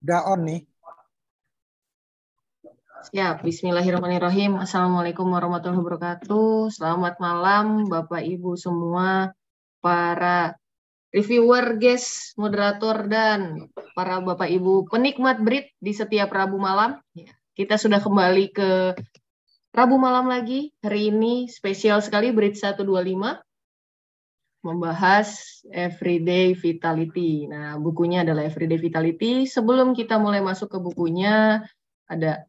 Udah on nih. Siap, bismillahirrahmanirrahim. Assalamualaikum warahmatullahi wabarakatuh. Selamat malam Bapak Ibu semua, para reviewer, guest, moderator, dan para Bapak Ibu penikmat Brit di setiap Rabu malam. Ya, kita sudah kembali ke Rabu malam lagi. Hari ini spesial sekali Brit 125 membahas Everyday Vitality. Nah, bukunya adalah Everyday Vitality. Sebelum kita mulai masuk ke bukunya, ada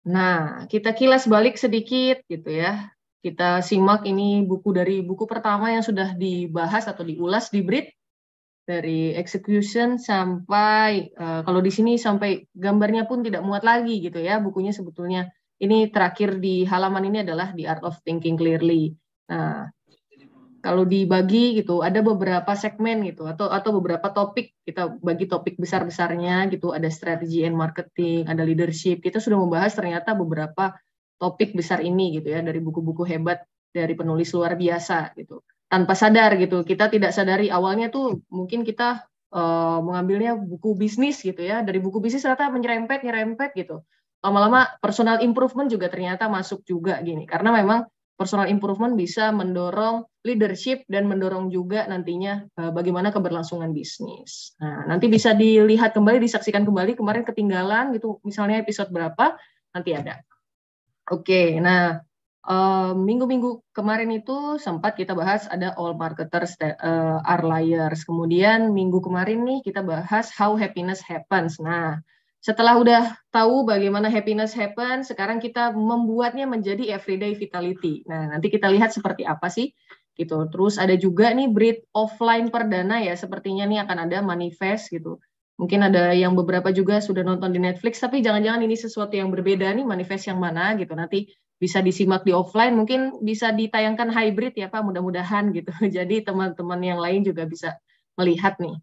Nah, kita kilas balik sedikit gitu ya. Kita simak ini buku dari buku pertama yang sudah dibahas atau diulas di Brit dari execution sampai uh, kalau di sini sampai gambarnya pun tidak muat lagi gitu ya bukunya sebetulnya. Ini terakhir di halaman ini adalah The Art of Thinking Clearly. Nah, kalau dibagi gitu ada beberapa segmen gitu atau atau beberapa topik kita bagi topik besar besarnya gitu ada strategi and marketing ada leadership kita sudah membahas ternyata beberapa topik besar ini gitu ya dari buku-buku hebat dari penulis luar biasa gitu tanpa sadar gitu kita tidak sadari awalnya tuh mungkin kita uh, mengambilnya buku bisnis gitu ya dari buku bisnis ternyata menyerempet nyerempet gitu lama-lama personal improvement juga ternyata masuk juga gini karena memang personal improvement bisa mendorong leadership dan mendorong juga nantinya eh, bagaimana keberlangsungan bisnis. Nah, nanti bisa dilihat kembali, disaksikan kembali kemarin ketinggalan gitu, misalnya episode berapa nanti ada. Oke, nah eh, minggu-minggu kemarin itu sempat kita bahas ada all marketers eh, are liars. Kemudian minggu kemarin nih kita bahas how happiness happens. Nah, setelah udah tahu bagaimana happiness happen, sekarang kita membuatnya menjadi everyday vitality. Nah, nanti kita lihat seperti apa sih gitu. Terus ada juga nih breed offline perdana ya, sepertinya nih akan ada manifest gitu. Mungkin ada yang beberapa juga sudah nonton di Netflix, tapi jangan-jangan ini sesuatu yang berbeda nih manifest yang mana gitu. Nanti bisa disimak di offline, mungkin bisa ditayangkan hybrid ya Pak, mudah-mudahan gitu. Jadi teman-teman yang lain juga bisa melihat nih.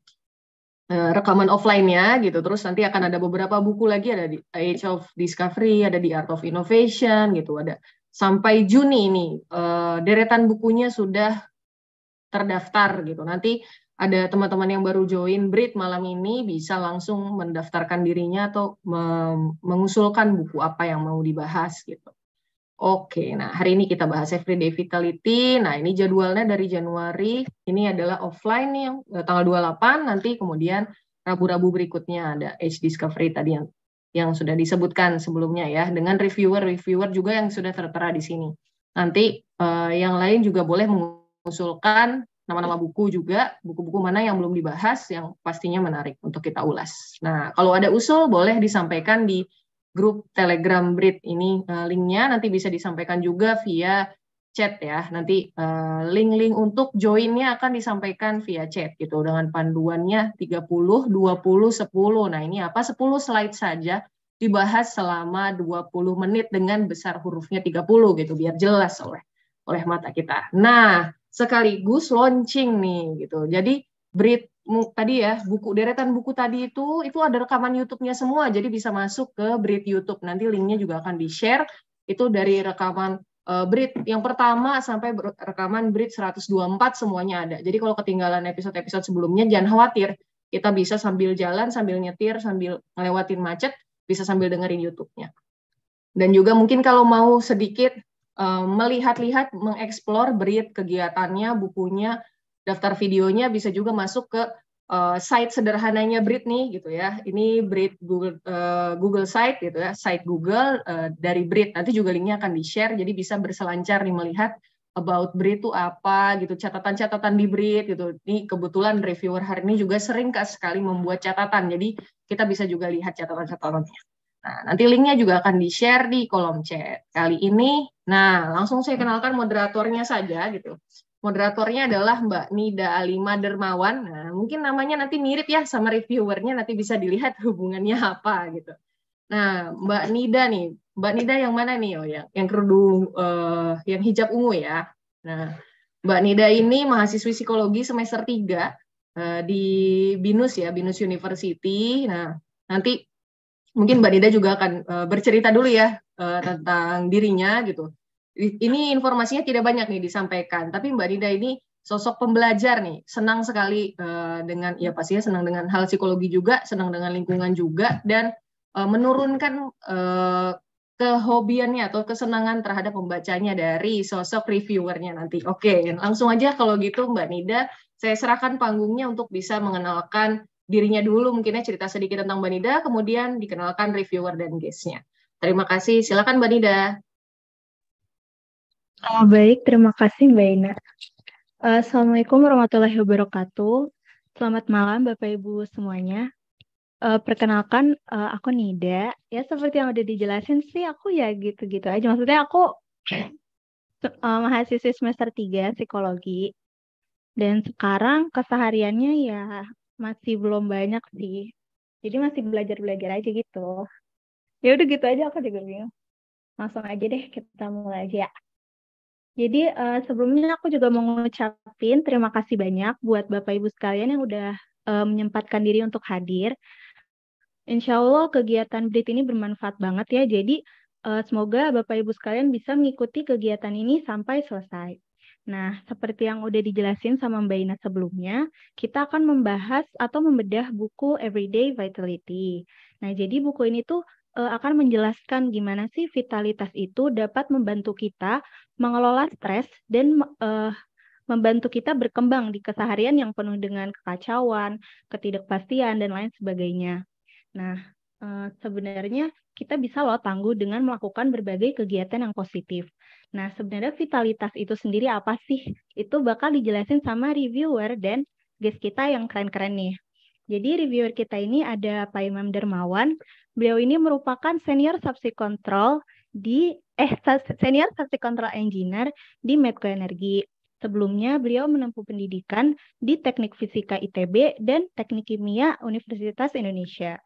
Eh, rekaman offline-nya gitu. Terus nanti akan ada beberapa buku lagi ada di Age of Discovery, ada di Art of Innovation gitu. Ada sampai Juni ini uh, deretan bukunya sudah terdaftar gitu. Nanti ada teman-teman yang baru join Brit malam ini bisa langsung mendaftarkan dirinya atau mengusulkan buku apa yang mau dibahas gitu. Oke, nah hari ini kita bahas everyday vitality. Nah, ini jadwalnya dari Januari. Ini adalah offline nih yang eh, tanggal 28 nanti kemudian Rabu-rabu berikutnya ada age discovery tadi yang yang sudah disebutkan sebelumnya ya dengan reviewer-reviewer juga yang sudah tertera di sini. Nanti eh, yang lain juga boleh mengusulkan nama-nama buku juga, buku-buku mana yang belum dibahas yang pastinya menarik untuk kita ulas. Nah, kalau ada usul boleh disampaikan di grup Telegram Brit ini uh, linknya nanti bisa disampaikan juga via chat ya. Nanti link eh, link-link untuk joinnya akan disampaikan via chat gitu dengan panduannya 30, 20, 10. Nah ini apa? 10 slide saja dibahas selama 20 menit dengan besar hurufnya 30 gitu biar jelas oleh oleh mata kita. Nah, sekaligus launching nih gitu. Jadi Brit tadi ya buku deretan buku tadi itu itu ada rekaman YouTube-nya semua jadi bisa masuk ke Brit YouTube nanti linknya juga akan di share itu dari rekaman uh, Brit yang pertama sampai rekaman Brit 124 semuanya ada jadi kalau ketinggalan episode-episode sebelumnya jangan khawatir kita bisa sambil jalan sambil nyetir sambil ngelewatin macet bisa sambil dengerin YouTube-nya dan juga mungkin kalau mau sedikit eh, melihat-lihat mengeksplor Brit kegiatannya bukunya daftar videonya bisa juga masuk ke uh, site sederhananya Britney gitu ya. Ini Brit Google uh, Google site gitu ya, site Google uh, dari Brit. Nanti juga linknya akan di-share jadi bisa berselancar nih melihat about Brit itu apa gitu, catatan-catatan di Brit gitu. Ini kebetulan reviewer hari ini juga sering sekali membuat catatan. Jadi kita bisa juga lihat catatan-catatannya. Nah, nanti linknya juga akan di-share di kolom chat. Kali ini, nah langsung saya kenalkan moderatornya saja gitu. Moderatornya adalah Mbak Nida Alima Dermawan. Nah, mungkin namanya nanti mirip ya sama reviewernya, nanti bisa dilihat hubungannya apa gitu. Nah, Mbak Nida nih, Mbak Nida yang mana nih? Oh, ya, yang kerudung, uh, eh, yang hijab ungu ya. Nah, Mbak Nida ini mahasiswi psikologi semester 3 uh, eh, di BINUS ya, BINUS University. Nah, nanti mungkin Mbak Nida juga akan uh, bercerita dulu ya uh, tentang dirinya gitu. Ini informasinya tidak banyak nih disampaikan, tapi Mbak Nida ini sosok pembelajar nih, senang sekali uh, dengan ya pastinya senang dengan hal psikologi juga, senang dengan lingkungan juga dan uh, menurunkan uh, kehobiannya atau kesenangan terhadap pembacanya dari sosok reviewernya nanti. Oke, langsung aja kalau gitu Mbak Nida, saya serahkan panggungnya untuk bisa mengenalkan dirinya dulu mungkinnya cerita sedikit tentang Mbak Nida, kemudian dikenalkan reviewer dan guestnya. Terima kasih. Silakan Mbak Nida. Oh, baik, terima kasih Mbak Ina. Eh, Assalamualaikum warahmatullahi wabarakatuh. Selamat malam Bapak Ibu semuanya. Uh, perkenalkan uh, aku Nida. Ya seperti yang udah dijelasin sih aku ya gitu-gitu aja. Maksudnya aku uh, mahasiswi semester 3 psikologi. Dan sekarang kesehariannya ya masih belum banyak sih. Jadi masih belajar-belajar aja gitu. Ya udah gitu aja aku juga bingung. Langsung aja deh kita mulai aja ya. Jadi uh, sebelumnya aku juga mau ngucapin terima kasih banyak buat Bapak Ibu sekalian yang udah uh, menyempatkan diri untuk hadir. Insya Allah kegiatan BRIT ini bermanfaat banget ya. Jadi uh, semoga Bapak Ibu sekalian bisa mengikuti kegiatan ini sampai selesai. Nah, seperti yang udah dijelasin sama Mbak Ina sebelumnya, kita akan membahas atau membedah buku Everyday Vitality. Nah, jadi buku ini tuh Eh, akan menjelaskan gimana sih vitalitas itu dapat membantu kita mengelola stres dan uh, membantu kita berkembang di keseharian yang penuh dengan kekacauan, ketidakpastian, dan lain sebagainya. Nah, uh, sebenarnya kita bisa loh tangguh dengan melakukan berbagai kegiatan yang positif. Nah, sebenarnya vitalitas itu sendiri apa sih? Itu bakal dijelasin sama reviewer dan guest kita yang keren-keren nih. Jadi reviewer kita ini ada Pak Imam Dermawan. Beliau ini merupakan senior subsea control di eh senior subsea control engineer di Medco Energi. Sebelumnya beliau menempuh pendidikan di Teknik Fisika ITB dan Teknik Kimia Universitas Indonesia.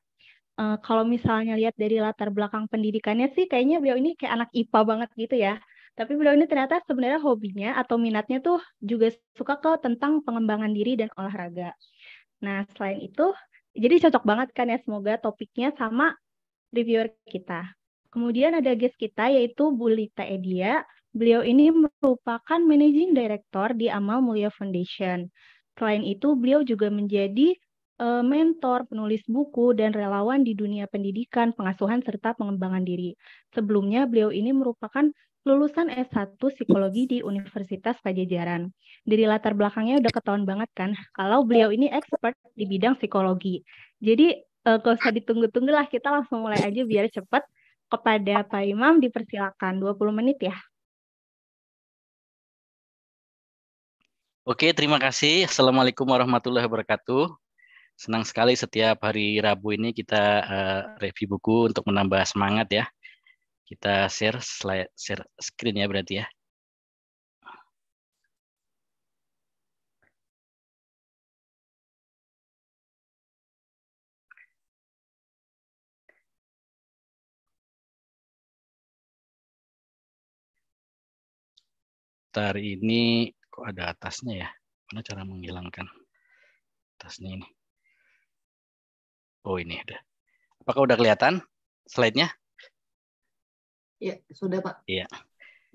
Uh, kalau misalnya lihat dari latar belakang pendidikannya sih kayaknya beliau ini kayak anak IPA banget gitu ya. Tapi beliau ini ternyata sebenarnya hobinya atau minatnya tuh juga suka ke tentang pengembangan diri dan olahraga. Nah, selain itu, jadi cocok banget kan ya semoga topiknya sama reviewer kita. Kemudian ada guest kita yaitu Bulita Edia. Beliau ini merupakan Managing Director di Amal Mulia Foundation. Selain itu, beliau juga menjadi eh, mentor, penulis buku, dan relawan di dunia pendidikan, pengasuhan, serta pengembangan diri. Sebelumnya, beliau ini merupakan lulusan S1 psikologi di Universitas Pajajaran. Dari latar belakangnya udah ketahuan banget kan kalau beliau ini expert di bidang psikologi. Jadi uh, eh, saya usah ditunggu-tunggu lah, kita langsung mulai aja biar cepat. Kepada Pak Imam dipersilakan 20 menit ya. Oke, terima kasih. Assalamualaikum warahmatullahi wabarakatuh. Senang sekali setiap hari Rabu ini kita uh, review buku untuk menambah semangat ya. Kita share slide, share screen ya berarti ya. daftar ini kok ada atasnya ya? Mana cara menghilangkan atasnya ini? Oh ini ada. Apakah udah kelihatan slide-nya? Ya, sudah Pak. Iya.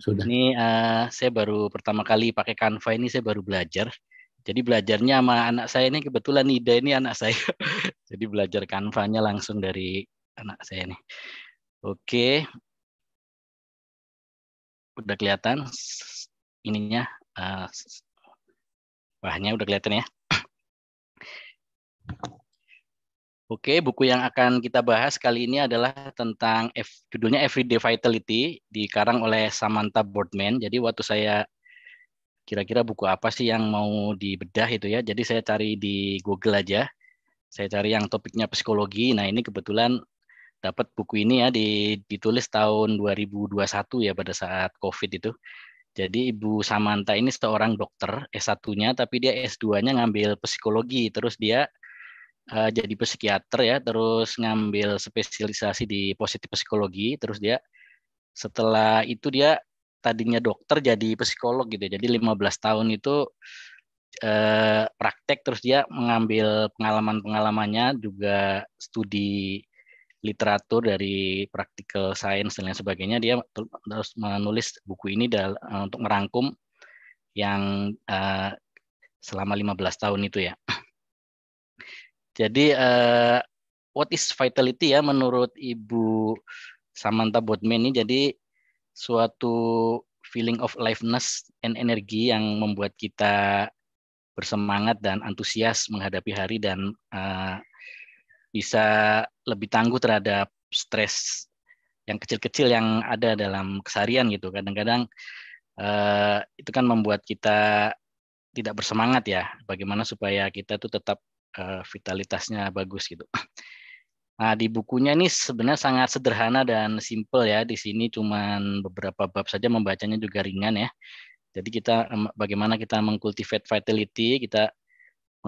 Sudah. Ini uh, saya baru pertama kali pakai Canva ini saya baru belajar. Jadi belajarnya sama anak saya ini kebetulan Nida ini anak saya. Jadi belajar Canva-nya langsung dari anak saya ini Oke. Udah kelihatan ininya uh, wahnya udah kelihatan ya. Oke, buku yang akan kita bahas kali ini adalah tentang F, judulnya Everyday Vitality dikarang oleh Samantha Boardman. Jadi waktu saya kira-kira buku apa sih yang mau dibedah itu ya. Jadi saya cari di Google aja. Saya cari yang topiknya psikologi. Nah, ini kebetulan dapat buku ini ya ditulis tahun 2021 ya pada saat Covid itu. Jadi Ibu Samantha ini seorang dokter S1-nya tapi dia S2-nya ngambil psikologi terus dia uh, jadi psikiater ya, terus ngambil spesialisasi di positif psikologi, terus dia setelah itu dia tadinya dokter jadi psikolog gitu. Ya. Jadi 15 tahun itu eh, praktek terus dia mengambil pengalaman-pengalamannya juga studi literatur dari practical science dan lain sebagainya dia terus menulis buku ini dalam, eh, untuk merangkum yang uh, selama 15 tahun itu ya. Jadi uh, what is vitality ya menurut Ibu Samantha Bodmin ini jadi suatu feeling of aliveness and energy yang membuat kita bersemangat dan antusias menghadapi hari dan uh, bisa lebih tangguh terhadap stres yang kecil-kecil yang ada dalam keseharian gitu. Kadang-kadang uh, itu kan membuat kita tidak bersemangat ya. Bagaimana supaya kita tuh tetap Eh, vitalitasnya bagus gitu. Nah, di bukunya ini sebenarnya sangat sederhana dan simple ya. Di sini cuman beberapa bab saja membacanya juga ringan ya. Jadi kita bagaimana kita mengkultivate vitality, kita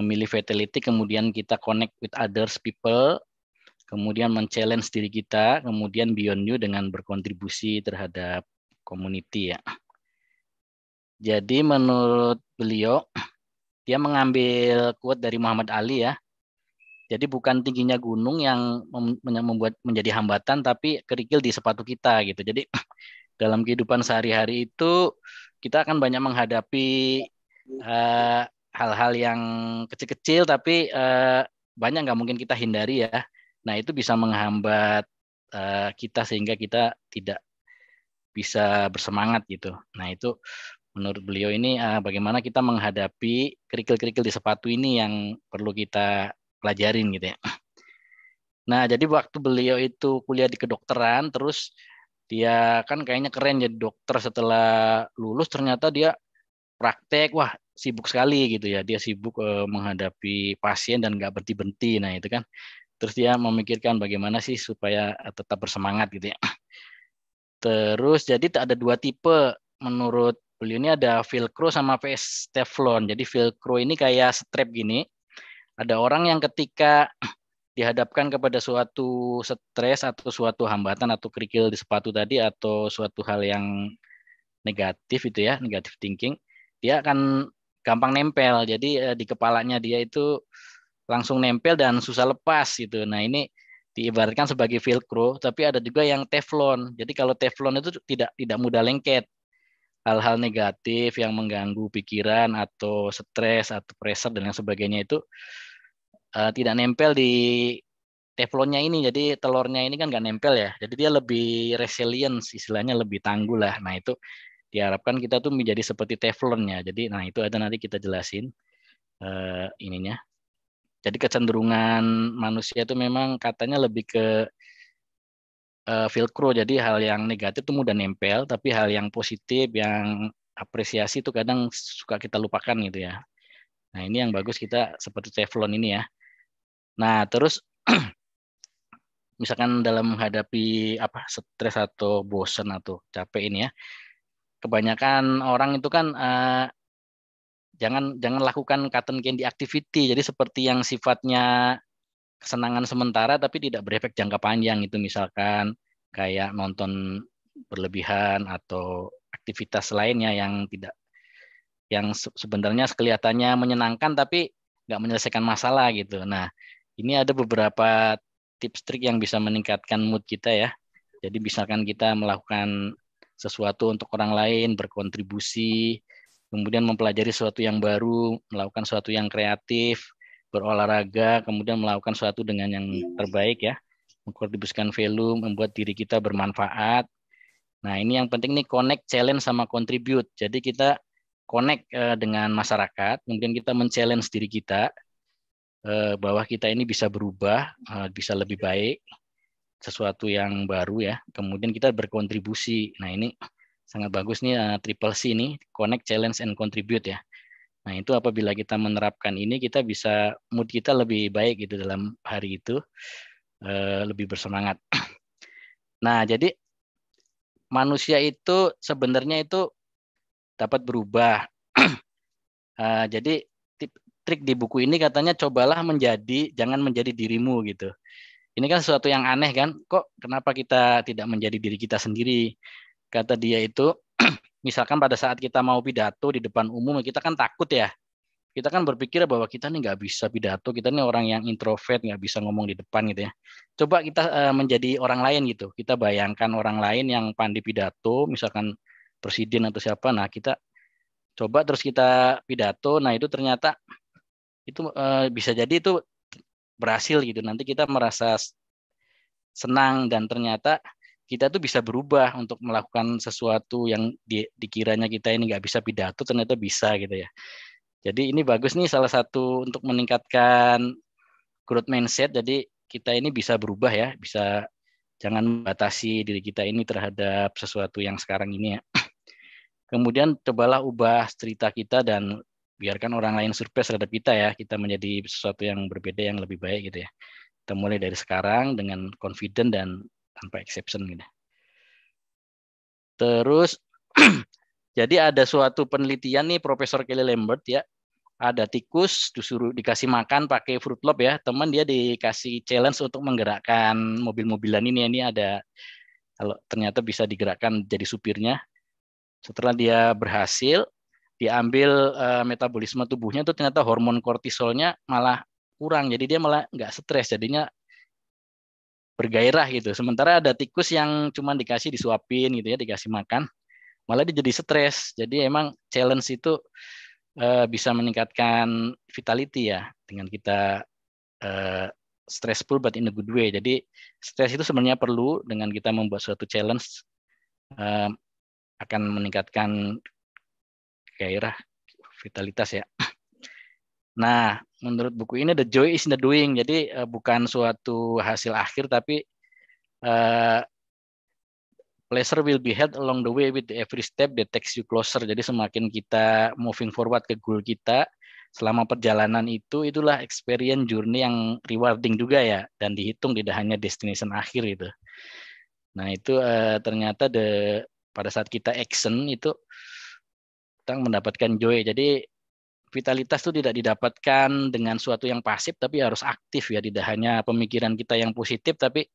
memilih vitality, kemudian kita connect with others people, kemudian men-challenge diri kita, kemudian beyond you dengan berkontribusi terhadap community ya. Jadi menurut beliau dia mengambil quote dari Muhammad Ali ya. Jadi bukan tingginya gunung yang membuat menjadi hambatan, tapi kerikil di sepatu kita gitu. Jadi dalam kehidupan sehari-hari itu kita akan banyak menghadapi hal eh, hal-hal yang kecil-kecil, tapi uh, banyak nggak mungkin kita hindari ya. Nah itu bisa menghambat uh, kita sehingga kita tidak bisa bersemangat gitu. Nah itu menurut beliau ini uh, bagaimana kita menghadapi kerikil-kerikil di sepatu ini yang perlu kita pelajarin gitu ya. Nah, jadi waktu beliau itu kuliah di kedokteran terus dia kan kayaknya keren jadi dokter setelah lulus ternyata dia praktek wah sibuk sekali gitu ya dia sibuk eh, menghadapi pasien dan nggak berhenti berhenti nah itu kan terus dia memikirkan bagaimana sih supaya tetap bersemangat gitu ya terus jadi tak ada dua tipe menurut Beliau ini ada Velcro sama PS Teflon. Jadi Velcro ini kayak strap gini. Ada orang yang ketika dihadapkan kepada suatu stres atau suatu hambatan atau kerikil di sepatu tadi atau suatu hal yang negatif itu ya, negatif thinking, dia akan gampang nempel. Jadi eh, di kepalanya dia itu langsung nempel dan susah lepas gitu. Nah, ini diibaratkan sebagai velcro, tapi ada juga yang teflon. Jadi kalau teflon itu tidak tidak mudah lengket hal-hal negatif yang mengganggu pikiran atau stres atau pressure dan lain sebagainya itu uh, tidak nempel di teflonnya ini jadi telurnya ini kan nggak nempel ya jadi dia lebih resilient istilahnya lebih tangguh lah nah itu diharapkan kita tuh menjadi seperti teflonnya jadi nah itu ada nanti kita jelasin uh, ininya jadi kecenderungan manusia itu memang katanya lebih ke uh, eh, velcro jadi hal yang negatif itu mudah nempel tapi hal yang positif yang apresiasi itu kadang suka kita lupakan gitu ya nah ini yang bagus kita seperti teflon ini ya nah terus misalkan dalam menghadapi apa stres atau bosen atau capek ini ya kebanyakan orang itu kan uh, jangan jangan lakukan cotton candy activity jadi seperti yang sifatnya kesenangan sementara tapi tidak berefek jangka panjang itu misalkan kayak nonton berlebihan atau aktivitas lainnya yang tidak yang sebenarnya kelihatannya menyenangkan tapi nggak menyelesaikan masalah gitu. Nah, ini ada beberapa tips trik yang bisa meningkatkan mood kita ya. Jadi misalkan kita melakukan sesuatu untuk orang lain, berkontribusi, kemudian mempelajari sesuatu yang baru, melakukan sesuatu yang kreatif, berolahraga, kemudian melakukan sesuatu dengan yang terbaik ya, mengkontribusikan value, membuat diri kita bermanfaat. Nah ini yang penting nih connect, challenge sama contribute. Jadi kita connect eh, dengan masyarakat, kemudian kita men-challenge diri kita eh, bahwa kita ini bisa berubah, eh, bisa lebih baik, sesuatu yang baru ya. Kemudian kita berkontribusi. Nah ini sangat bagus nih triple C ini, connect, challenge, and contribute ya. Nah, itu apabila kita menerapkan ini, kita bisa mood kita lebih baik gitu dalam hari itu, eh, lebih bersemangat. Nah, jadi manusia itu sebenarnya itu dapat berubah. Eh, jadi trik di buku ini katanya cobalah menjadi, jangan menjadi dirimu gitu. Ini kan sesuatu yang aneh kan? Kok kenapa kita tidak menjadi diri kita sendiri? Kata dia itu misalkan pada saat kita mau pidato di depan umum ya kita kan takut ya kita kan berpikir bahwa kita nih nggak bisa pidato kita nih orang yang introvert nggak bisa ngomong di depan gitu ya coba kita eh, menjadi orang lain gitu kita bayangkan orang lain yang pandi pidato misalkan presiden atau siapa nah kita coba terus kita pidato nah itu ternyata itu eh, bisa jadi itu berhasil gitu nanti kita merasa senang dan ternyata kita tuh bisa berubah untuk melakukan sesuatu yang di, dikiranya kita ini nggak bisa pidato ternyata bisa gitu ya. Jadi ini bagus nih salah satu untuk meningkatkan growth mindset. Jadi kita ini bisa berubah ya, bisa jangan membatasi diri kita ini terhadap sesuatu yang sekarang ini ya. Kemudian cobalah ubah cerita kita dan biarkan orang lain surprise terhadap kita ya. Kita menjadi sesuatu yang berbeda yang lebih baik gitu ya. Kita mulai dari sekarang dengan confident dan tanpa exception gitu. Terus jadi ada suatu penelitian nih Profesor Kelly Lambert ya. Ada tikus disuruh dikasih makan pakai fruit loop ya. Teman dia dikasih challenge untuk menggerakkan mobil-mobilan ini. Ini ada kalau ternyata bisa digerakkan jadi supirnya. Setelah dia berhasil diambil uh, metabolisme tubuhnya itu ternyata hormon kortisolnya malah kurang. Jadi dia malah nggak stres. Jadinya bergairah gitu. Sementara ada tikus yang cuma dikasih disuapin gitu ya, dikasih makan, malah dia jadi stres. Jadi emang challenge itu uh, bisa meningkatkan vitality ya dengan kita uh, eh, stressful but in a good way. Jadi stres itu sebenarnya perlu dengan kita membuat suatu challenge uh, akan meningkatkan gairah vitalitas ya. Nah, menurut buku ini the joy is in the doing. Jadi uh, bukan suatu hasil akhir tapi uh, pleasure will be had along the way with every step that takes you closer. Jadi semakin kita moving forward ke goal kita selama perjalanan itu itulah experience journey yang rewarding juga ya dan dihitung tidak hanya destination akhir itu. Nah, itu uh, ternyata the pada saat kita action itu kita mendapatkan joy. Jadi vitalitas itu tidak didapatkan dengan suatu yang pasif tapi harus aktif ya tidak hanya pemikiran kita yang positif tapi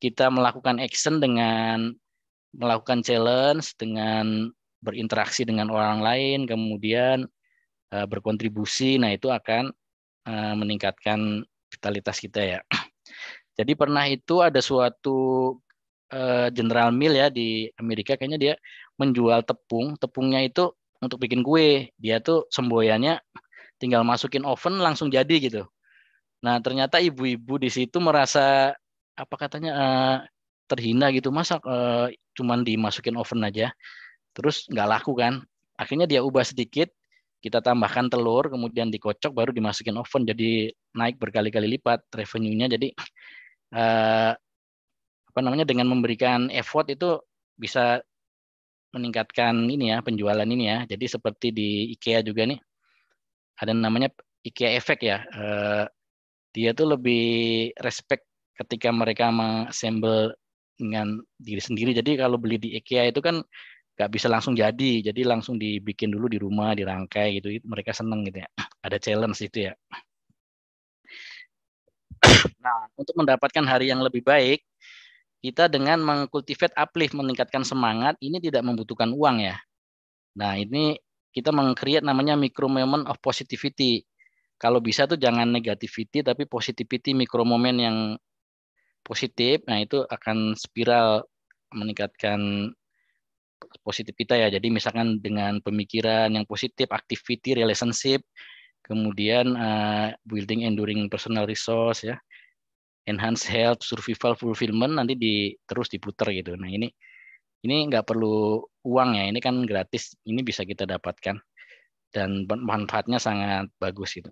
kita melakukan action dengan melakukan challenge dengan berinteraksi dengan orang lain kemudian eh, berkontribusi nah itu akan eh, meningkatkan vitalitas kita ya jadi pernah itu ada suatu eh, General Mill ya di Amerika kayaknya dia menjual tepung tepungnya itu untuk bikin kue. Dia tuh semboyannya tinggal masukin oven langsung jadi gitu. Nah ternyata ibu-ibu di situ merasa apa katanya uh, terhina gitu masak uh, eh, cuman dimasukin oven aja. Terus nggak laku kan. Akhirnya dia ubah sedikit, kita tambahkan telur, kemudian dikocok, baru dimasukin oven. Jadi naik berkali-kali lipat revenue-nya. Jadi uh, apa namanya dengan memberikan effort itu bisa meningkatkan ini ya penjualan ini ya. Jadi seperti di IKEA juga nih ada namanya IKEA effect ya. Eh, dia tuh lebih respect ketika mereka mengassemble dengan diri sendiri. Jadi kalau beli di IKEA itu kan nggak bisa langsung jadi, jadi langsung dibikin dulu di rumah, dirangkai gitu. Mereka seneng gitu ya. Ada challenge itu ya. Nah, untuk mendapatkan hari yang lebih baik, kita dengan mengkultivate uplift, meningkatkan semangat, ini tidak membutuhkan uang ya. Nah, ini kita mengcreate namanya micro moment of positivity. Kalau bisa tuh jangan negativity tapi positivity micro moment yang positif. Nah, itu akan spiral meningkatkan positif kita ya. Jadi misalkan dengan pemikiran yang positif, activity, relationship, kemudian uh, building enduring personal resource ya enhance health, survival fulfillment nanti di terus diputer gitu. Nah ini ini nggak perlu uang ya, ini kan gratis, ini bisa kita dapatkan dan manfaatnya sangat bagus itu.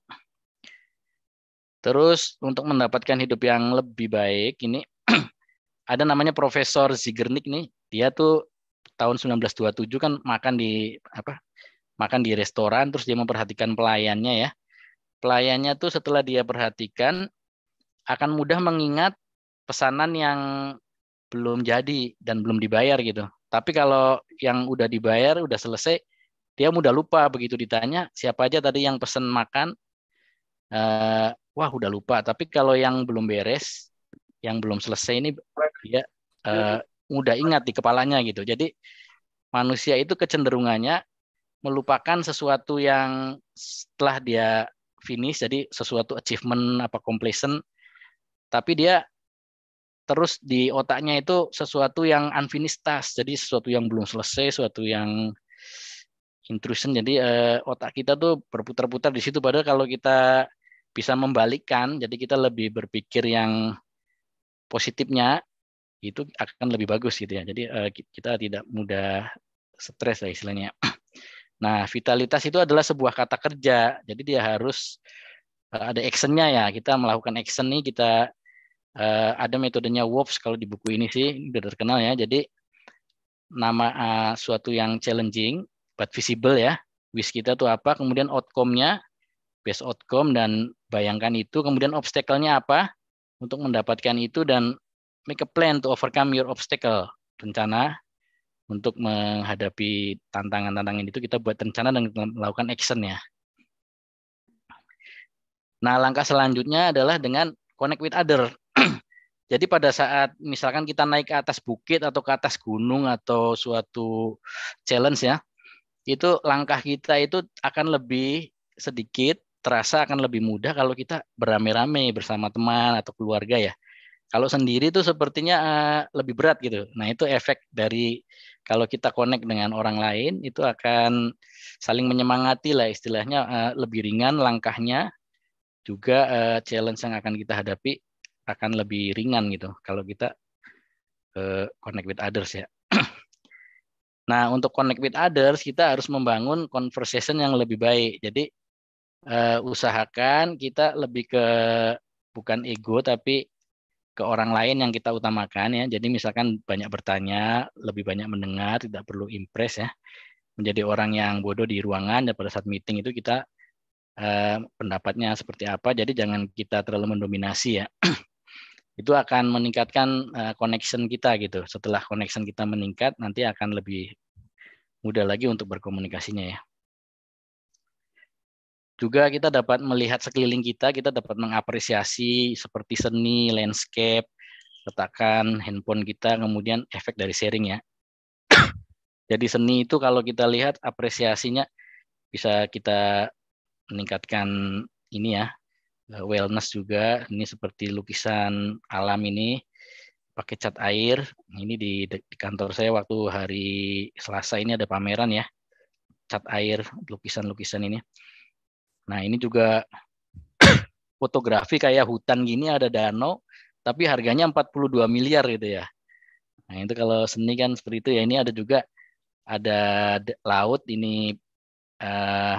Terus untuk mendapatkan hidup yang lebih baik ini ada namanya Profesor Zigernik nih, dia tuh tahun 1927 kan makan di apa? Makan di restoran terus dia memperhatikan pelayannya ya. Pelayannya tuh setelah dia perhatikan akan mudah mengingat pesanan yang belum jadi dan belum dibayar gitu. Tapi kalau yang udah dibayar, udah selesai, dia mudah lupa begitu ditanya siapa aja tadi yang pesen makan. Uh, wah udah lupa. Tapi kalau yang belum beres, yang belum selesai ini dia uh, eh, mudah ingat di kepalanya gitu. Jadi manusia itu kecenderungannya melupakan sesuatu yang setelah dia finish, jadi sesuatu achievement apa completion tapi dia terus di otaknya itu sesuatu yang unfinished task, jadi sesuatu yang belum selesai, sesuatu yang intrusion. Jadi eh, otak kita tuh berputar-putar di situ. Padahal kalau kita bisa membalikkan, jadi kita lebih berpikir yang positifnya itu akan lebih bagus gitu ya. Jadi eh, kita tidak mudah stres lah istilahnya. Nah, vitalitas itu adalah sebuah kata kerja. Jadi dia harus eh, ada actionnya ya. Kita melakukan action nih, kita Uh, ada metodenya Wolfs kalau di buku ini sih sudah terkenal ya. Jadi nama uh, suatu yang challenging but visible ya. Wish kita tuh apa, kemudian outcome-nya, best outcome dan bayangkan itu, kemudian obstacle-nya apa untuk mendapatkan itu dan make a plan to overcome your obstacle. Rencana untuk menghadapi tantangan-tantangan itu kita buat rencana dan melakukan action ya. Nah, langkah selanjutnya adalah dengan connect with other. Jadi pada saat misalkan kita naik ke atas bukit atau ke atas gunung atau suatu challenge ya, itu langkah kita itu akan lebih sedikit terasa akan lebih mudah kalau kita beramai-ramai bersama teman atau keluarga ya. Kalau sendiri itu sepertinya eh, lebih berat gitu. Nah itu efek dari kalau kita connect dengan orang lain itu akan saling menyemangati lah istilahnya eh, lebih ringan langkahnya juga eh, challenge yang akan kita hadapi akan lebih ringan gitu kalau kita uh, connect with others ya. nah untuk connect with others kita harus membangun conversation yang lebih baik. Jadi uh, usahakan kita lebih ke bukan ego tapi ke orang lain yang kita utamakan ya. Jadi misalkan banyak bertanya, lebih banyak mendengar, tidak perlu impress ya. Menjadi orang yang bodoh di ruangan dan pada saat meeting itu kita eh, pendapatnya seperti apa. Jadi jangan kita terlalu mendominasi ya. itu akan meningkatkan eh, connection kita gitu. Setelah connection kita meningkat, nanti akan lebih mudah lagi untuk berkomunikasinya ya. Juga kita dapat melihat sekeliling kita, kita dapat mengapresiasi seperti seni, landscape, letakkan handphone kita, kemudian efek dari sharing ya. Jadi seni itu kalau kita lihat apresiasinya bisa kita meningkatkan ini ya Eh, wellness juga. Ini seperti lukisan alam ini pakai cat air. Ini di, di kantor saya waktu hari Selasa ini ada pameran ya. Cat air lukisan-lukisan ini. Nah, ini juga fotografi kayak hutan gini ada danau tapi harganya 42 miliar gitu ya. Nah, itu kalau seni kan seperti itu ya. Ini ada juga ada laut, ini uh,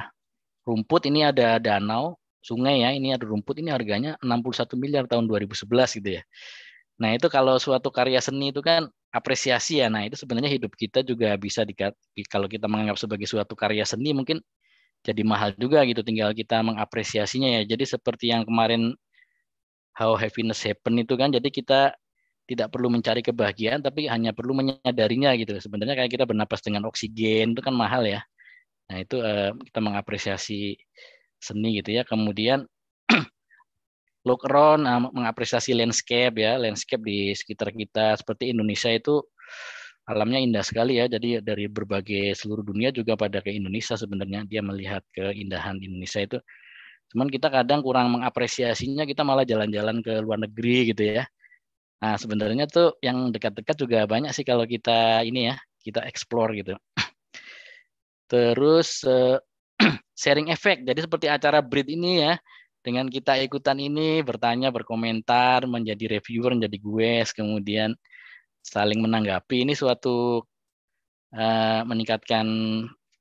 rumput, ini ada danau, sungai ya, ini ada rumput, ini harganya 61 miliar tahun 2011 gitu ya. Nah itu kalau suatu karya seni itu kan apresiasi ya. Nah itu sebenarnya hidup kita juga bisa dikat, kalau kita menganggap sebagai suatu karya seni mungkin jadi mahal juga gitu. Tinggal kita mengapresiasinya ya. Jadi seperti yang kemarin How Happiness Happen itu kan. Jadi kita tidak perlu mencari kebahagiaan tapi hanya perlu menyadarinya gitu. Sebenarnya kayak kita bernapas dengan oksigen itu kan mahal ya. Nah itu eh, kita mengapresiasi seni gitu ya. Kemudian look around, ah, mengapresiasi landscape ya, landscape di sekitar kita. Seperti Indonesia itu alamnya indah sekali ya. Jadi dari berbagai seluruh dunia juga pada ke Indonesia sebenarnya dia melihat keindahan Indonesia itu. Cuman kita kadang kurang mengapresiasinya, kita malah jalan-jalan ke luar negeri gitu ya. Nah, sebenarnya tuh yang dekat-dekat juga banyak sih kalau kita ini ya, kita explore gitu. Terus eh, sharing effect. Jadi seperti acara breed ini ya, dengan kita ikutan ini bertanya, berkomentar, menjadi reviewer, menjadi guest, kemudian saling menanggapi. Ini suatu uh, meningkatkan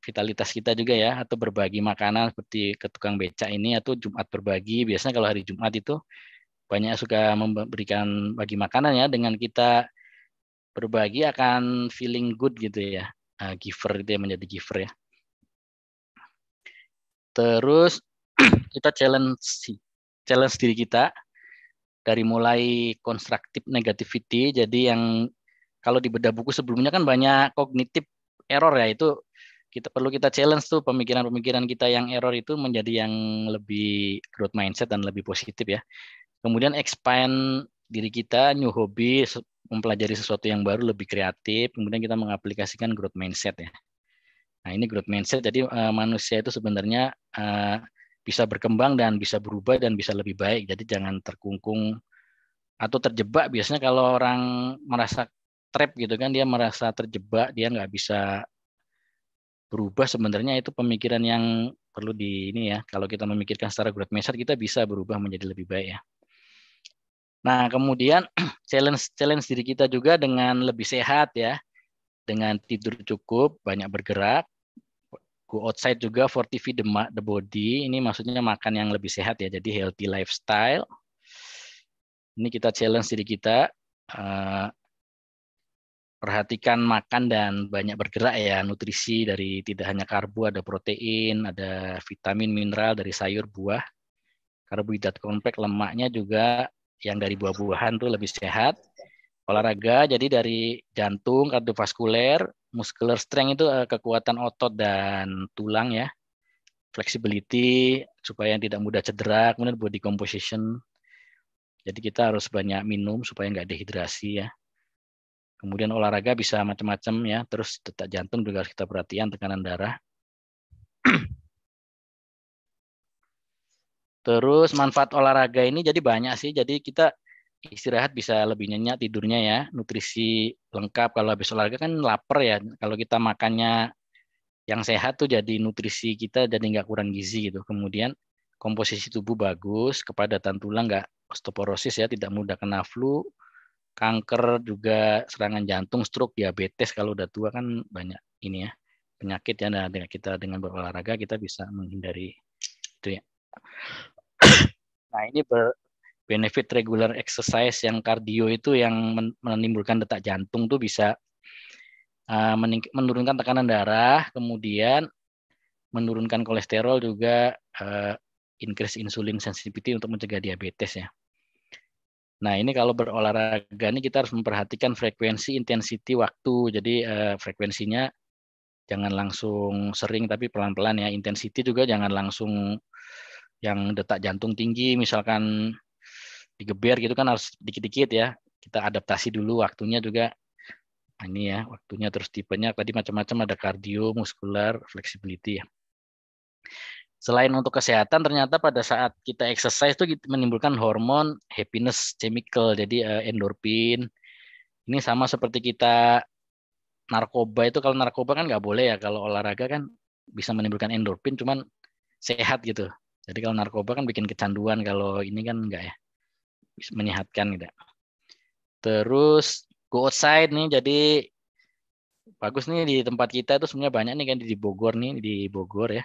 vitalitas kita juga ya, atau berbagi makanan seperti ke tukang becak ini atau Jumat berbagi. Biasanya kalau hari Jumat itu banyak suka memberikan bagi makanan ya dengan kita berbagi akan feeling good gitu ya. Uh, giver itu ya menjadi giver ya. Terus kita challenge challenge diri kita dari mulai konstruktif negativity. Jadi yang kalau di bedah buku sebelumnya kan banyak kognitif error ya itu kita perlu kita challenge tuh pemikiran-pemikiran kita yang error itu menjadi yang lebih growth mindset dan lebih positif ya. Kemudian expand diri kita, new hobby, mempelajari sesuatu yang baru lebih kreatif, kemudian kita mengaplikasikan growth mindset ya. Nah, ini growth mindset. Jadi uh, manusia itu sebenarnya uh, bisa berkembang dan bisa berubah dan bisa lebih baik. Jadi jangan terkungkung atau terjebak. Biasanya kalau orang merasa trap gitu kan, dia merasa terjebak, dia nggak bisa berubah. Sebenarnya itu pemikiran yang perlu di ini ya. Kalau kita memikirkan secara growth mindset, kita bisa berubah menjadi lebih baik ya. Nah, kemudian challenge challenge diri kita juga dengan lebih sehat ya dengan tidur cukup, banyak bergerak, go outside juga fortify the, the body. Ini maksudnya makan yang lebih sehat ya, jadi healthy lifestyle. Ini kita challenge diri kita. Uh, perhatikan makan dan banyak bergerak ya nutrisi dari tidak hanya karbo ada protein ada vitamin mineral dari sayur buah karbohidrat kompleks lemaknya juga yang dari buah-buahan tuh lebih sehat olahraga jadi dari jantung kardiovaskuler muscular strength itu eh, kekuatan otot dan tulang ya flexibility supaya yang tidak mudah cedera kemudian body composition jadi kita harus banyak minum supaya nggak dehidrasi ya kemudian olahraga bisa macam-macam ya terus detak jantung juga harus kita perhatian tekanan darah terus manfaat olahraga ini jadi banyak sih jadi kita istirahat bisa lebih nyenyak tidurnya ya, nutrisi lengkap. Kalau habis olahraga kan lapar ya. Kalau kita makannya yang sehat tuh jadi nutrisi kita jadi nggak kurang gizi gitu. Kemudian komposisi tubuh bagus, kepadatan tulang nggak osteoporosis ya, tidak mudah kena flu, kanker juga serangan jantung, stroke, diabetes kalau udah tua kan banyak ini ya penyakit ya. Nah, dengan kita dengan berolahraga kita bisa menghindari itu ya. Nah ini ber, benefit regular exercise yang kardio itu yang menimbulkan detak jantung tuh bisa ah, menurunkan tekanan darah, kemudian menurunkan kolesterol juga eh, increase insulin sensitivity untuk mencegah diabetes ya. Nah, ini kalau berolahraga ini kita harus memperhatikan frekuensi, intensity, waktu. Jadi eh, frekuensinya jangan langsung sering tapi pelan-pelan ya. Intensity juga jangan langsung yang detak jantung tinggi misalkan digeber gitu kan harus dikit-dikit ya kita adaptasi dulu waktunya juga nah, ini ya waktunya terus tipenya tadi macam-macam ada kardio muskular flexibility ya selain untuk kesehatan ternyata pada saat kita exercise itu menimbulkan hormon happiness chemical jadi eh, endorfin ini sama seperti kita narkoba itu kalau narkoba kan nggak boleh ya kalau olahraga kan bisa menimbulkan endorfin cuman sehat gitu jadi kalau narkoba kan bikin kecanduan kalau ini kan enggak ya menyehatkan gitu. Terus go outside nih jadi bagus nih di tempat kita itu sebenarnya banyak nih kan di Bogor nih di Bogor ya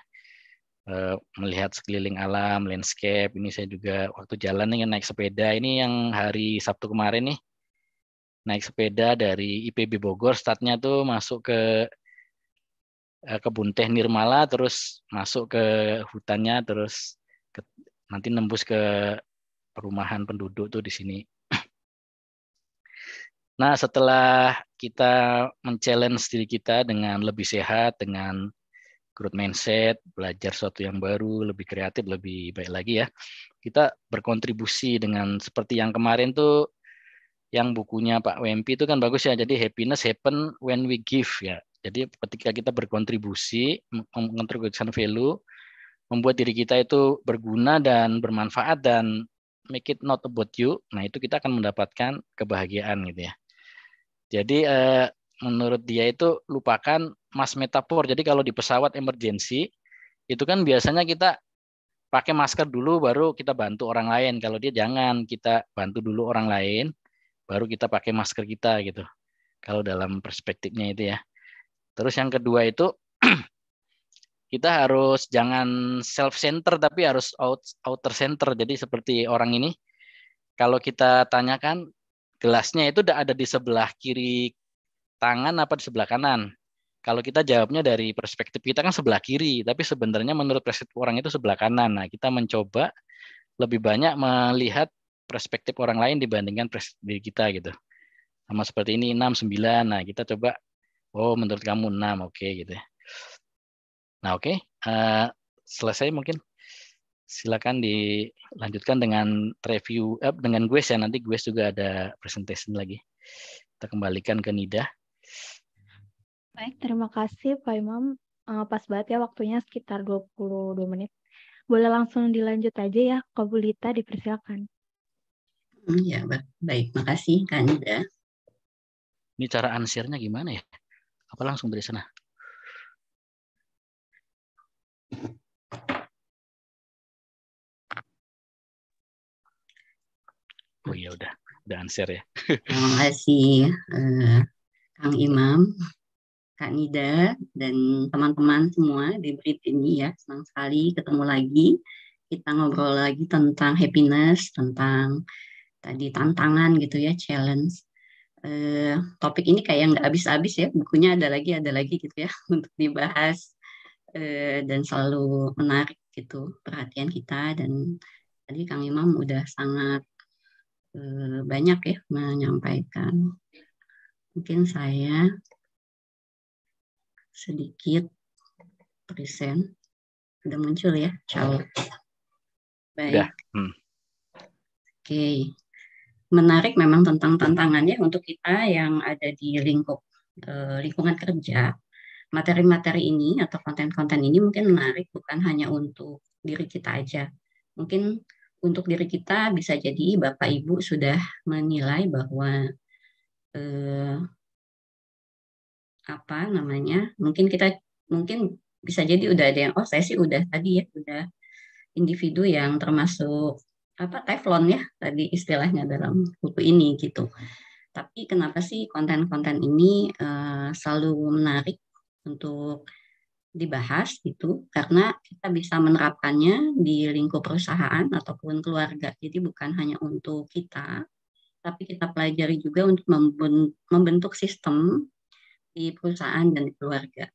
eh, melihat sekeliling alam landscape ini saya juga waktu jalan nih kan naik sepeda ini yang hari Sabtu kemarin nih naik sepeda dari IPB Bogor startnya tuh masuk ke eh, kebun teh Nirmala terus masuk ke hutannya terus ke, nanti nembus ke perumahan penduduk tuh di sini. Nah, setelah kita men-challenge diri kita dengan lebih sehat, dengan growth mindset, belajar sesuatu yang baru, lebih kreatif, lebih baik lagi ya. Kita berkontribusi dengan seperti yang kemarin tuh yang bukunya Pak WMP itu kan bagus ya. Jadi happiness happen when we give ya. Jadi ketika kita berkontribusi, mengontribusikan value, membuat diri kita itu berguna dan bermanfaat dan make it not about you. Nah, itu kita akan mendapatkan kebahagiaan gitu ya. Jadi eh, menurut dia itu lupakan mas metafor. Jadi kalau di pesawat emergency itu kan biasanya kita pakai masker dulu baru kita bantu orang lain. Kalau dia jangan, kita bantu dulu orang lain baru kita pakai masker kita gitu. Kalau dalam perspektifnya itu ya. Terus yang kedua itu kita harus jangan self center tapi harus out outer center jadi seperti orang ini kalau kita tanyakan gelasnya itu udah ada di sebelah kiri tangan apa di sebelah kanan kalau kita jawabnya dari perspektif kita kan sebelah kiri tapi sebenarnya menurut perspektif orang itu sebelah kanan nah kita mencoba lebih banyak melihat perspektif orang lain dibandingkan perspektif kita gitu sama seperti ini 6, 9. Nah, kita coba, oh menurut kamu 6, oke okay, gitu ya Nah, oke. Okay. Uh, eh, selesai mungkin. Silakan dilanjutkan dengan review eh, dengan gue ya nanti gue juga ada presentation lagi. Kita kembalikan ke Nida. Baik, terima kasih Pak Imam. Uh, pas banget ya waktunya sekitar 22 menit. Boleh langsung dilanjut aja ya, kabulita dipersilakan. Hmm, ya, baik. Makasih Kak Nida. Ini cara ansirnya gimana ya? Apa langsung dari sana? Oh iya udah, udah answer ya. Terima kasih uh, Kang Imam, Kak Nida, dan teman-teman semua di Brit ini ya. Senang sekali ketemu lagi. Kita ngobrol lagi tentang happiness, tentang tadi tantangan gitu ya, challenge. Uh, topik ini kayak nggak habis-habis ya, bukunya ada lagi, ada lagi gitu ya untuk dibahas. Eh, dan selalu menarik gitu perhatian kita dan tadi Kang Imam udah sangat eh, banyak ya menyampaikan. Mungkin saya sedikit present udah muncul ya, ciao Baik. Ya. Hmm. Oke. Menarik memang tentang tantangannya untuk kita yang ada di lingkup eh, lingkungan kerja materi-materi ini atau konten-konten ini mungkin menarik bukan hanya untuk diri kita aja. Mungkin untuk diri kita bisa jadi Bapak Ibu sudah menilai bahwa eh, apa namanya? Mungkin kita mungkin bisa jadi udah ada yang oh saya sih udah tadi ya udah individu yang termasuk apa teflon ya tadi istilahnya dalam buku ini gitu. Tapi kenapa sih konten-konten ini uh, selalu menarik untuk dibahas itu karena kita bisa menerapkannya di lingkup perusahaan ataupun keluarga. Jadi bukan hanya untuk kita, tapi kita pelajari juga untuk membentuk sistem di perusahaan dan di keluarga.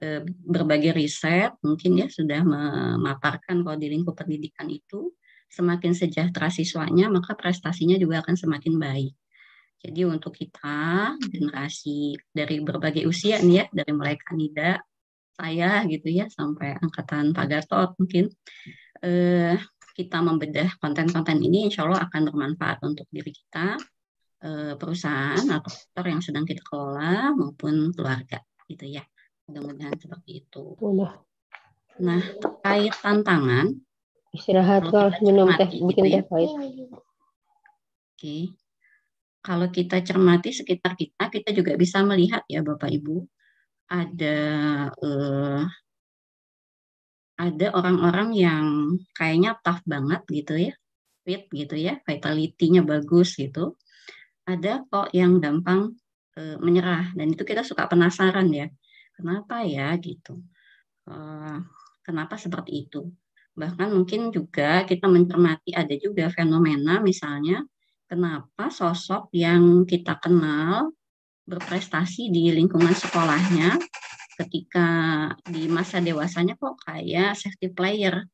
E, berbagai riset mungkin ya sudah memaparkan kalau di lingkup pendidikan itu semakin sejahtera siswanya maka prestasinya juga akan semakin baik. Jadi untuk kita generasi dari berbagai usia nih ya, dari mulai kanida saya gitu ya sampai angkatan Pak Gatot mungkin eh, kita membedah konten-konten ini insya Allah akan bermanfaat untuk diri kita, eh, perusahaan atau sektor yang sedang kita kelola maupun keluarga gitu ya. Mudah-mudahan seperti itu. Nah terkait tantangan istirahat kalau minum teh bikin gitu teh ya. Oke. Okay kalau kita cermati sekitar kita, kita juga bisa melihat ya Bapak Ibu, ada uh, ada orang-orang yang kayaknya tough banget gitu ya, fit gitu ya, vitality-nya bagus gitu. Ada kok yang gampang uh, menyerah dan itu kita suka penasaran ya, kenapa ya gitu, uh, kenapa seperti itu. Bahkan mungkin juga kita mencermati ada juga fenomena misalnya kenapa sosok yang kita kenal berprestasi di lingkungan sekolahnya ketika di masa dewasanya kok kayak safety player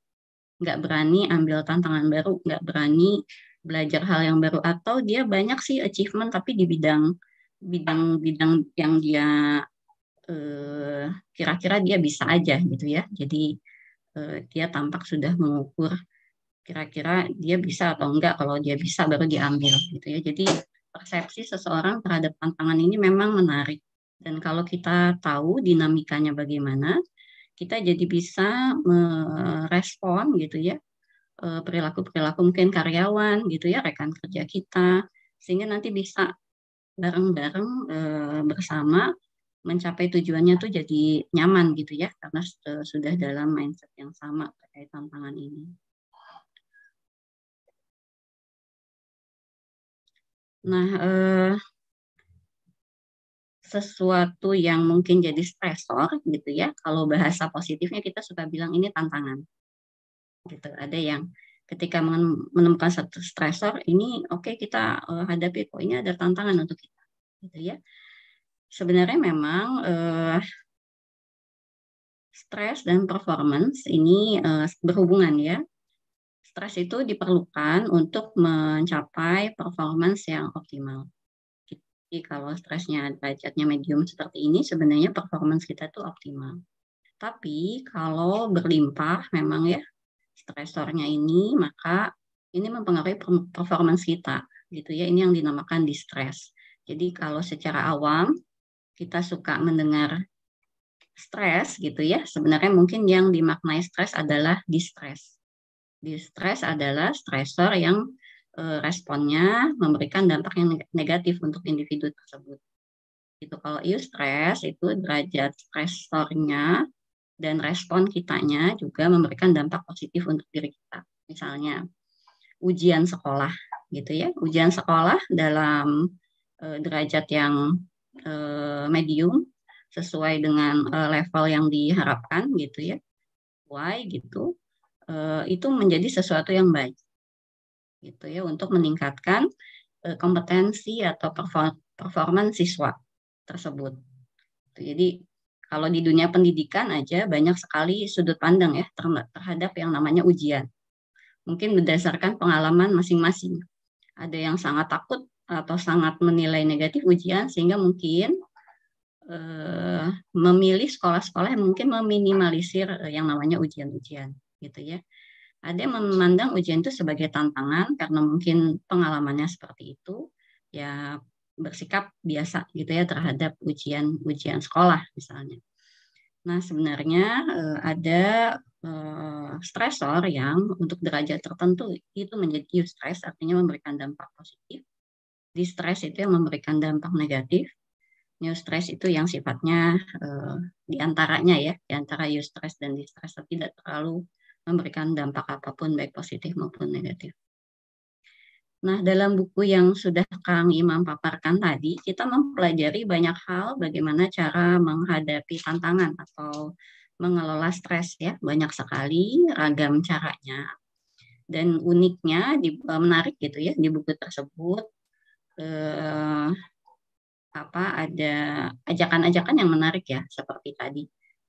nggak berani ambil tantangan baru nggak berani belajar hal yang baru atau dia banyak sih achievement tapi di bidang bidang bidang yang dia eh, kira-kira eh, dia bisa aja gitu ya jadi eh, dia tampak sudah mengukur kira-kira dia bisa atau enggak kalau dia bisa baru diambil gitu ya jadi persepsi seseorang terhadap tantangan ini memang menarik dan kalau kita tahu dinamikanya bagaimana kita jadi bisa merespon gitu ya eh, perilaku-perilaku mungkin karyawan gitu ya rekan kerja kita sehingga nanti bisa bareng-bareng eh, bersama mencapai tujuannya tuh jadi nyaman gitu ya karena eh, sudah dalam mindset yang sama terkait tantangan ini. Nah, eh, sesuatu yang mungkin jadi stresor gitu ya. Kalau bahasa positifnya kita suka bilang ini tantangan. Gitu. Ada yang ketika menemukan satu stresor ini oke okay, kita eh, hadapi kok ini ada tantangan untuk kita. Gitu ya. Sebenarnya memang eh, stres dan performance ini eh, berhubungan ya stres itu diperlukan untuk mencapai performance yang optimal. Jadi kalau stresnya derajatnya medium seperti ini, sebenarnya performance kita tuh optimal. Tapi kalau berlimpah memang ya stresornya ini, maka ini mempengaruhi performance kita gitu ya. Ini yang dinamakan distress. Jadi kalau secara awam kita suka mendengar stres gitu ya. Sebenarnya mungkin yang dimaknai stres adalah distress di stres adalah stresor yang eh, responnya memberikan dampak yang negatif untuk individu tersebut. Itu kalau you stres itu derajat stresornya dan respon kitanya juga memberikan dampak positif untuk diri kita. Misalnya ujian sekolah gitu ya. Ujian sekolah dalam eh, derajat yang eh, medium sesuai dengan level yang diharapkan gitu ya. Why gitu. Eh, itu menjadi sesuatu yang baik gitu ya untuk meningkatkan eh, kompetensi atau performa siswa tersebut. Gitu. Jadi kalau di dunia pendidikan aja banyak sekali sudut pandang ya terhadap yang namanya ujian. Mungkin berdasarkan pengalaman masing-masing. Ada yang sangat takut atau sangat menilai negatif ujian sehingga mungkin eh, memilih sekolah-sekolah yang mungkin meminimalisir yang namanya ujian-ujian gitu ya. Ada yang memandang ujian itu sebagai tantangan karena mungkin pengalamannya seperti itu, ya bersikap biasa gitu ya terhadap ujian-ujian sekolah misalnya. Nah, sebenarnya eh, ada eh, stresor yang untuk derajat tertentu itu menjadi stres artinya memberikan dampak positif. Distress itu yang memberikan dampak negatif. New stress itu yang sifatnya eh, diantaranya ya, diantara eustress dan distress tidak terlalu memberikan dampak apapun baik positif maupun negatif. Nah, dalam buku yang sudah Kang Imam paparkan tadi, kita mempelajari banyak hal bagaimana cara menghadapi tantangan atau mengelola stres ya, banyak sekali ragam caranya. Dan uniknya di, menarik gitu ya di buku tersebut eh, apa ada ajakan-ajakan yang menarik ya seperti tadi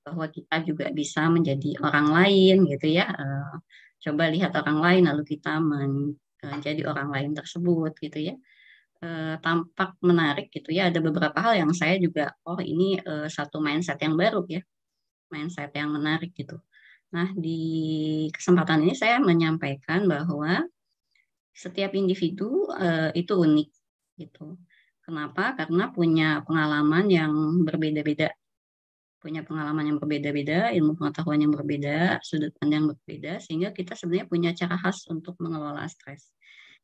bahwa kita juga bisa menjadi orang lain gitu ya eh, coba lihat orang lain lalu kita menjadi eh, orang lain tersebut gitu ya eh, tampak menarik gitu ya ada beberapa hal yang saya juga oh ini satu mindset yang baru ya mindset yang menarik gitu nah di kesempatan ini saya menyampaikan bahwa setiap individu itu unik gitu Kenapa? Karena punya pengalaman yang berbeda-beda punya pengalaman yang berbeda-beda, ilmu pengetahuan yang berbeda, sudut pandang yang berbeda, sehingga kita sebenarnya punya cara khas untuk mengelola stres.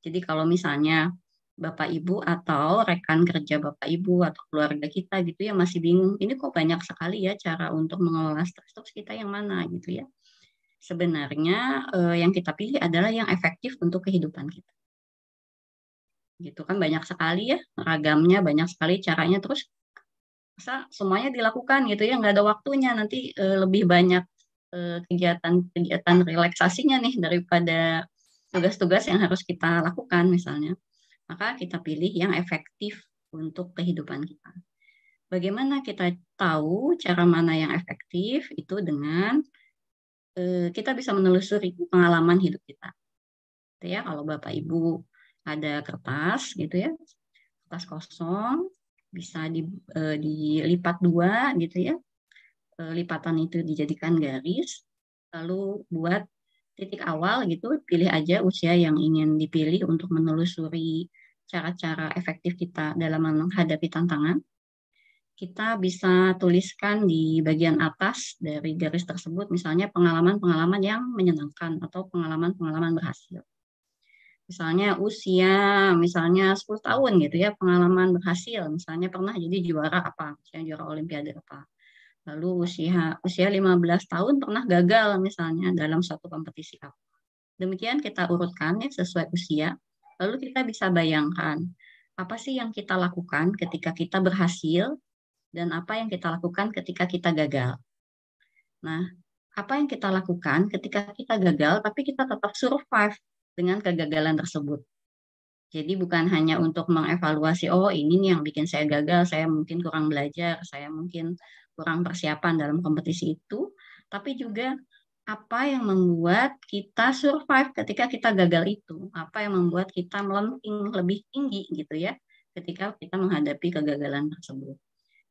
Jadi kalau misalnya Bapak Ibu atau rekan kerja Bapak Ibu atau keluarga kita gitu ya masih bingung, ini kok banyak sekali ya cara untuk mengelola stres, terus kita yang mana gitu ya. Sebenarnya eh, yang kita pilih adalah yang efektif untuk kehidupan kita. Gitu kan banyak sekali ya, ragamnya banyak sekali caranya, terus masa semuanya dilakukan gitu ya nggak ada waktunya nanti e, lebih banyak eh, kegiatan-kegiatan relaksasinya nih daripada tugas-tugas yang harus kita lakukan misalnya maka kita pilih yang efektif untuk kehidupan kita bagaimana kita tahu cara mana yang efektif itu dengan e, kita bisa menelusuri pengalaman hidup kita gitu ya kalau bapak ibu ada kertas gitu ya kertas kosong bisa di, e, dilipat dua gitu ya e, lipatan itu dijadikan garis lalu buat titik awal gitu pilih aja usia yang ingin dipilih untuk menelusuri cara-cara efektif kita dalam menghadapi tantangan kita bisa tuliskan di bagian atas dari garis tersebut misalnya pengalaman-pengalaman yang menyenangkan atau pengalaman-pengalaman berhasil misalnya usia, misalnya 10 tahun gitu ya, pengalaman berhasil, misalnya pernah jadi juara apa, misalnya juara olimpiade apa. Lalu usia usia 15 tahun pernah gagal misalnya dalam satu kompetisi apa. Demikian kita urutkan ya sesuai usia. Lalu kita bisa bayangkan apa sih yang kita lakukan ketika kita berhasil dan apa yang kita lakukan ketika kita gagal. Nah, apa yang kita lakukan ketika kita gagal tapi kita tetap survive dengan kegagalan tersebut. Jadi bukan hanya untuk mengevaluasi, oh ini nih yang bikin saya gagal, saya mungkin kurang belajar, saya mungkin kurang persiapan dalam kompetisi itu, tapi juga apa yang membuat kita survive ketika kita gagal itu, apa yang membuat kita melenting lebih tinggi gitu ya, ketika kita menghadapi kegagalan tersebut.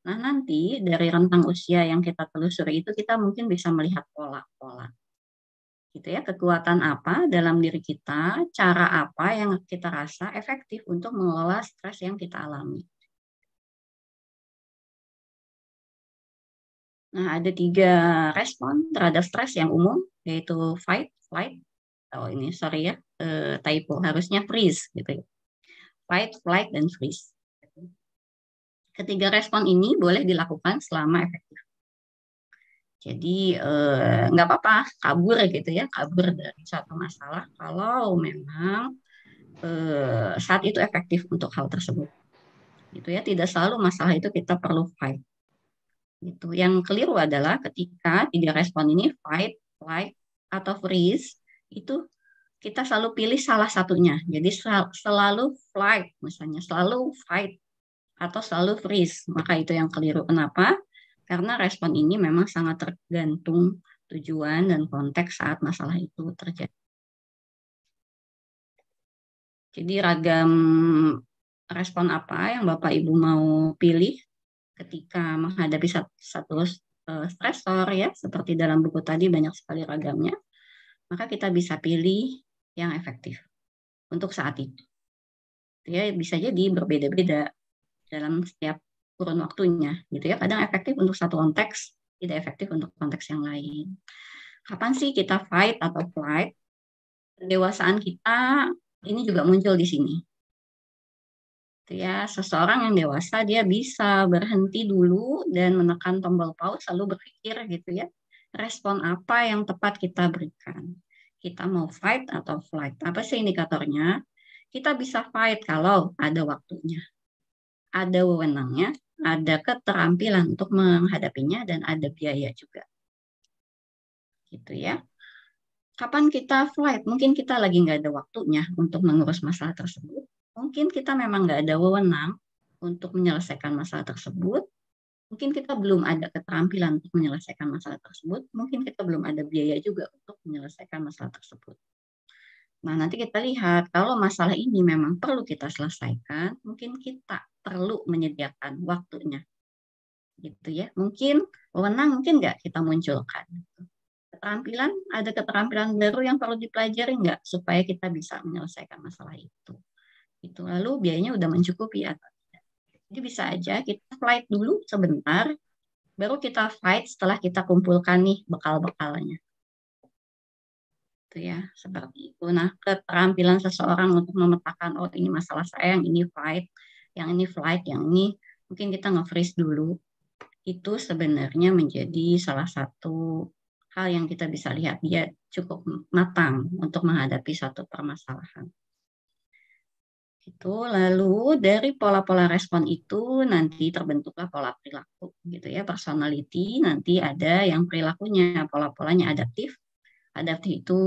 Nah nanti dari rentang usia yang kita telusuri itu kita mungkin bisa melihat pola-pola gitu ya kekuatan apa dalam diri kita cara apa yang kita rasa efektif untuk mengelola stres yang kita alami nah ada tiga respon terhadap stres yang umum yaitu fight flight oh ini sorry ya e, typo harusnya freeze gitu ya fight flight dan freeze ketiga respon ini boleh dilakukan selama efektif jadi eh, nggak apa-apa kabur gitu ya, kabur dari suatu masalah kalau memang eh, saat itu efektif untuk hal tersebut. Itu ya, tidak selalu masalah itu kita perlu fight. Itu Yang keliru adalah ketika tidak respon ini fight, flight, atau freeze itu kita selalu pilih salah satunya. Jadi selalu flight misalnya, selalu fight atau selalu freeze. Maka itu yang keliru. Kenapa? Karena respon ini memang sangat tergantung tujuan dan konteks saat masalah itu terjadi. Jadi ragam respon apa yang Bapak Ibu mau pilih ketika menghadapi satu, satu eh, stresor ya, seperti dalam buku tadi banyak sekali ragamnya, maka kita bisa pilih yang efektif untuk saat itu. Ya bisa jadi berbeda-beda dalam setiap kurun waktunya gitu ya kadang efektif untuk satu konteks tidak efektif untuk konteks yang lain kapan sih kita fight atau flight kedewasaan kita ini juga muncul di sini gitu ya seseorang yang dewasa dia bisa berhenti dulu dan menekan tombol pause lalu berpikir gitu ya respon apa yang tepat kita berikan kita mau fight atau flight apa sih indikatornya kita bisa fight kalau ada waktunya ada wewenangnya, ada keterampilan untuk menghadapinya, dan ada biaya juga. Gitu ya. Kapan kita flight? Mungkin kita lagi nggak ada waktunya untuk mengurus masalah tersebut. Mungkin kita memang nggak ada wewenang untuk menyelesaikan masalah tersebut. Mungkin kita belum ada keterampilan untuk menyelesaikan masalah tersebut. Mungkin kita belum ada biaya juga untuk menyelesaikan masalah tersebut. Nah, nanti kita lihat kalau masalah ini memang perlu kita selesaikan, mungkin kita perlu menyediakan waktunya. Gitu ya. Mungkin wewenang mungkin nggak kita munculkan. Keterampilan, ada keterampilan baru yang perlu dipelajari nggak supaya kita bisa menyelesaikan masalah itu. Itu lalu biayanya udah mencukupi atau tidak. Jadi bisa aja kita flight dulu sebentar, baru kita fight setelah kita kumpulkan nih bekal-bekalnya gitu ya seperti itu nah keterampilan seseorang untuk memetakan oh ini masalah saya yang ini fight yang ini flight yang ini mungkin kita nge-freeze dulu itu sebenarnya menjadi salah satu hal yang kita bisa lihat dia cukup matang untuk menghadapi satu permasalahan itu lalu dari pola-pola respon itu nanti terbentuklah pola perilaku gitu ya personality nanti ada yang perilakunya pola-polanya adaptif adaptif itu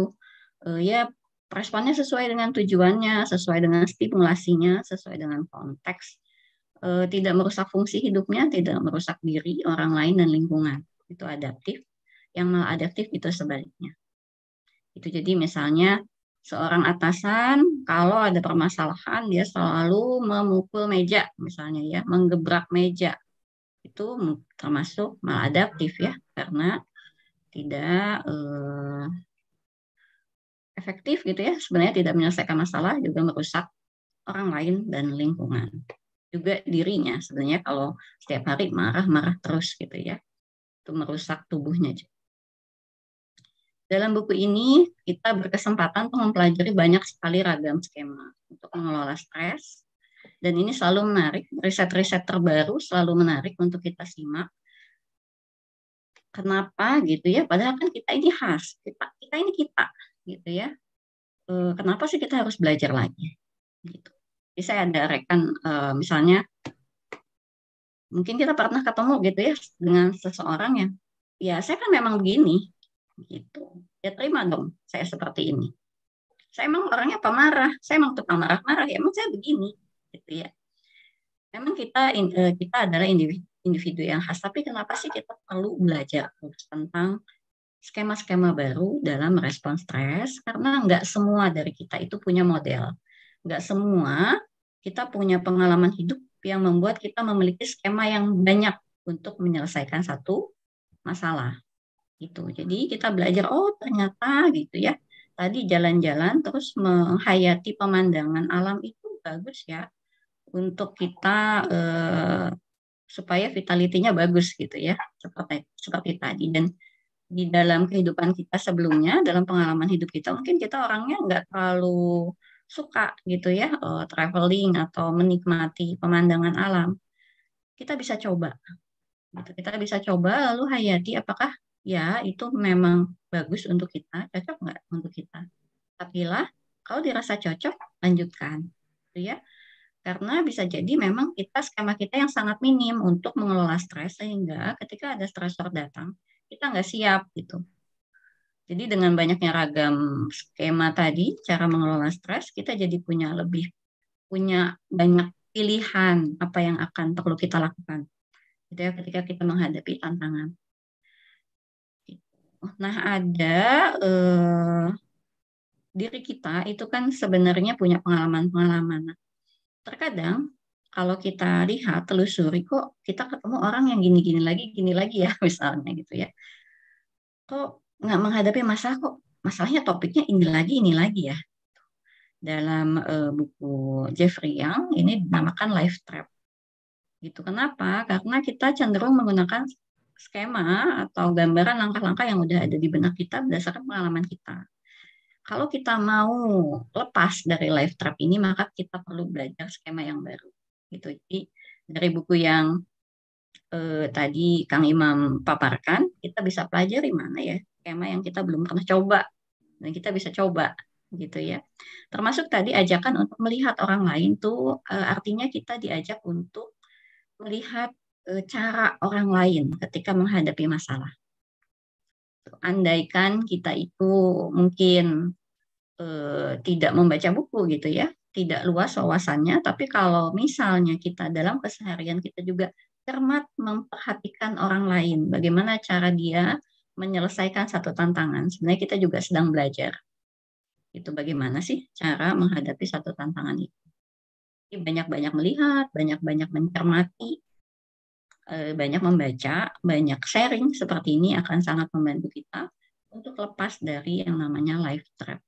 uh, ya responnya sesuai dengan tujuannya, sesuai dengan stimulasinya, sesuai dengan konteks, uh, tidak merusak fungsi hidupnya, tidak merusak diri orang lain dan lingkungan. Itu adaptif. Yang maladaptif itu sebaliknya. Itu jadi misalnya seorang atasan kalau ada permasalahan dia selalu memukul meja misalnya ya, menggebrak meja. Itu termasuk maladaptif ya, karena tidak uh, efektif gitu ya sebenarnya tidak menyelesaikan masalah juga merusak orang lain dan lingkungan juga dirinya sebenarnya kalau setiap hari marah-marah terus gitu ya itu merusak tubuhnya juga. Dalam buku ini kita berkesempatan untuk mempelajari banyak sekali ragam skema untuk mengelola stres dan ini selalu menarik riset-riset terbaru selalu menarik untuk kita simak kenapa gitu ya padahal kan kita ini khas kita kita ini kita gitu ya e, kenapa sih kita harus belajar lagi gitu jadi saya ada rekan e, misalnya mungkin kita pernah ketemu gitu ya dengan seseorang yang ya saya kan memang begini gitu ya terima dong saya seperti ini saya emang orangnya pemarah saya emang tukang marah-marah ya emang saya begini gitu ya memang kita eh, kita adalah individu, individu yang khas, tapi kenapa sih kita perlu belajar terus tentang skema-skema baru dalam respon stres? Karena nggak semua dari kita itu punya model, nggak semua kita punya pengalaman hidup yang membuat kita memiliki skema yang banyak untuk menyelesaikan satu masalah gitu. Jadi kita belajar oh ternyata gitu ya. Tadi jalan-jalan terus menghayati pemandangan alam itu bagus ya untuk kita eh, supaya vitalitinya bagus gitu ya seperti seperti tadi dan di dalam kehidupan kita sebelumnya dalam pengalaman hidup kita mungkin kita orangnya nggak terlalu suka gitu ya eh, traveling atau menikmati pemandangan alam kita bisa coba gitu kita bisa coba lalu hayati apakah ya itu memang bagus untuk kita cocok nggak untuk kita apabila kalau dirasa cocok lanjutkan gitu ya karena bisa jadi memang kita skema kita yang sangat minim untuk mengelola stres sehingga ketika ada stresor datang kita nggak siap gitu. Jadi dengan banyaknya ragam skema tadi cara mengelola stres kita jadi punya lebih punya banyak pilihan apa yang akan perlu kita lakukan. Gitu ya ketika kita menghadapi tantangan. Gitu. Nah, ada eh, diri kita itu kan sebenarnya punya pengalaman-pengalaman terkadang kalau kita lihat telusuri kok kita ketemu orang yang gini-gini lagi, gini lagi ya misalnya gitu ya. Kok nggak menghadapi masalah kok masalahnya topiknya ini lagi, ini lagi ya. Dalam e, buku Jeffrey Young ini dinamakan life trap. Gitu. Kenapa? Karena kita cenderung menggunakan skema atau gambaran langkah-langkah yang udah ada di benak kita berdasarkan pengalaman kita kalau kita mau lepas dari life trap ini, maka kita perlu belajar skema yang baru. Gitu. Jadi dari buku yang eh, tadi Kang Imam paparkan, kita bisa pelajari mana ya skema yang kita belum pernah coba dan kita bisa coba gitu ya. Termasuk tadi ajakan untuk melihat orang lain tuh eh, artinya kita diajak untuk melihat eh, cara orang lain ketika menghadapi masalah andaikan kita itu mungkin eh, tidak membaca buku gitu ya, tidak luas wawasannya, tapi kalau misalnya kita dalam keseharian kita juga cermat memperhatikan orang lain, bagaimana cara dia menyelesaikan satu tantangan. Sebenarnya kita juga sedang belajar. Itu bagaimana sih cara menghadapi satu tantangan itu. Banyak-banyak melihat, banyak-banyak mencermati, Eh, banyak membaca, banyak sharing seperti ini akan sangat membantu kita untuk lepas dari yang namanya life trap.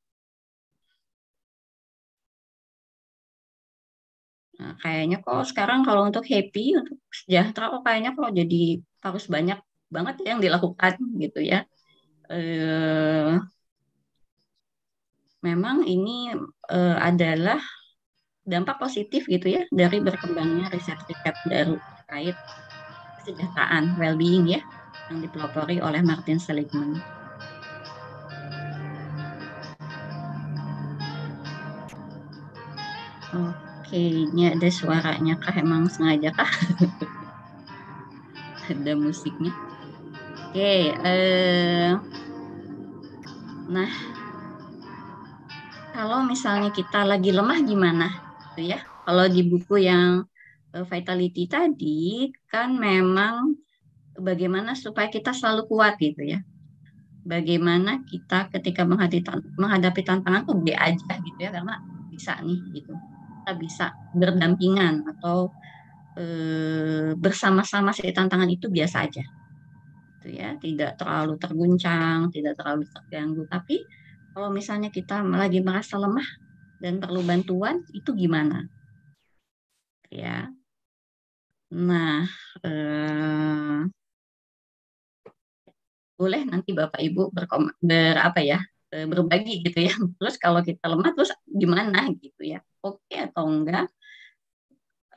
Nah, kayaknya kok sekarang kalau untuk happy, untuk sejahtera kok kayaknya kalau jadi harus banyak banget ya yang dilakukan gitu ya. Eh, memang ini eh, adalah dampak positif gitu ya dari berkembangnya riset-riset baru terkait kesejahteraan well-being ya yang dipelopori oleh Martin Seligman. Oke, ini ada suaranya kah? Emang sengaja kah? ada musiknya. Oke, eh, nah kalau misalnya kita lagi lemah gimana? Gitu ya. Kalau di buku yang Eh, vitality tadi kan memang bagaimana supaya kita selalu kuat gitu ya. Bagaimana kita ketika menghadapi tantangan tuh be aja gitu ya karena bisa nih gitu. Kita bisa berdampingan atau e, bersama-sama si tantangan itu biasa aja. Gitu ya, tidak terlalu terguncang, tidak terlalu terganggu. Tapi kalau misalnya kita lagi merasa lemah dan perlu bantuan itu gimana? Ya, Nah, eh, boleh nanti Bapak Ibu berkom ber apa ya eh, berbagi gitu ya. Terus kalau kita lemah terus gimana gitu ya? Oke atau enggak?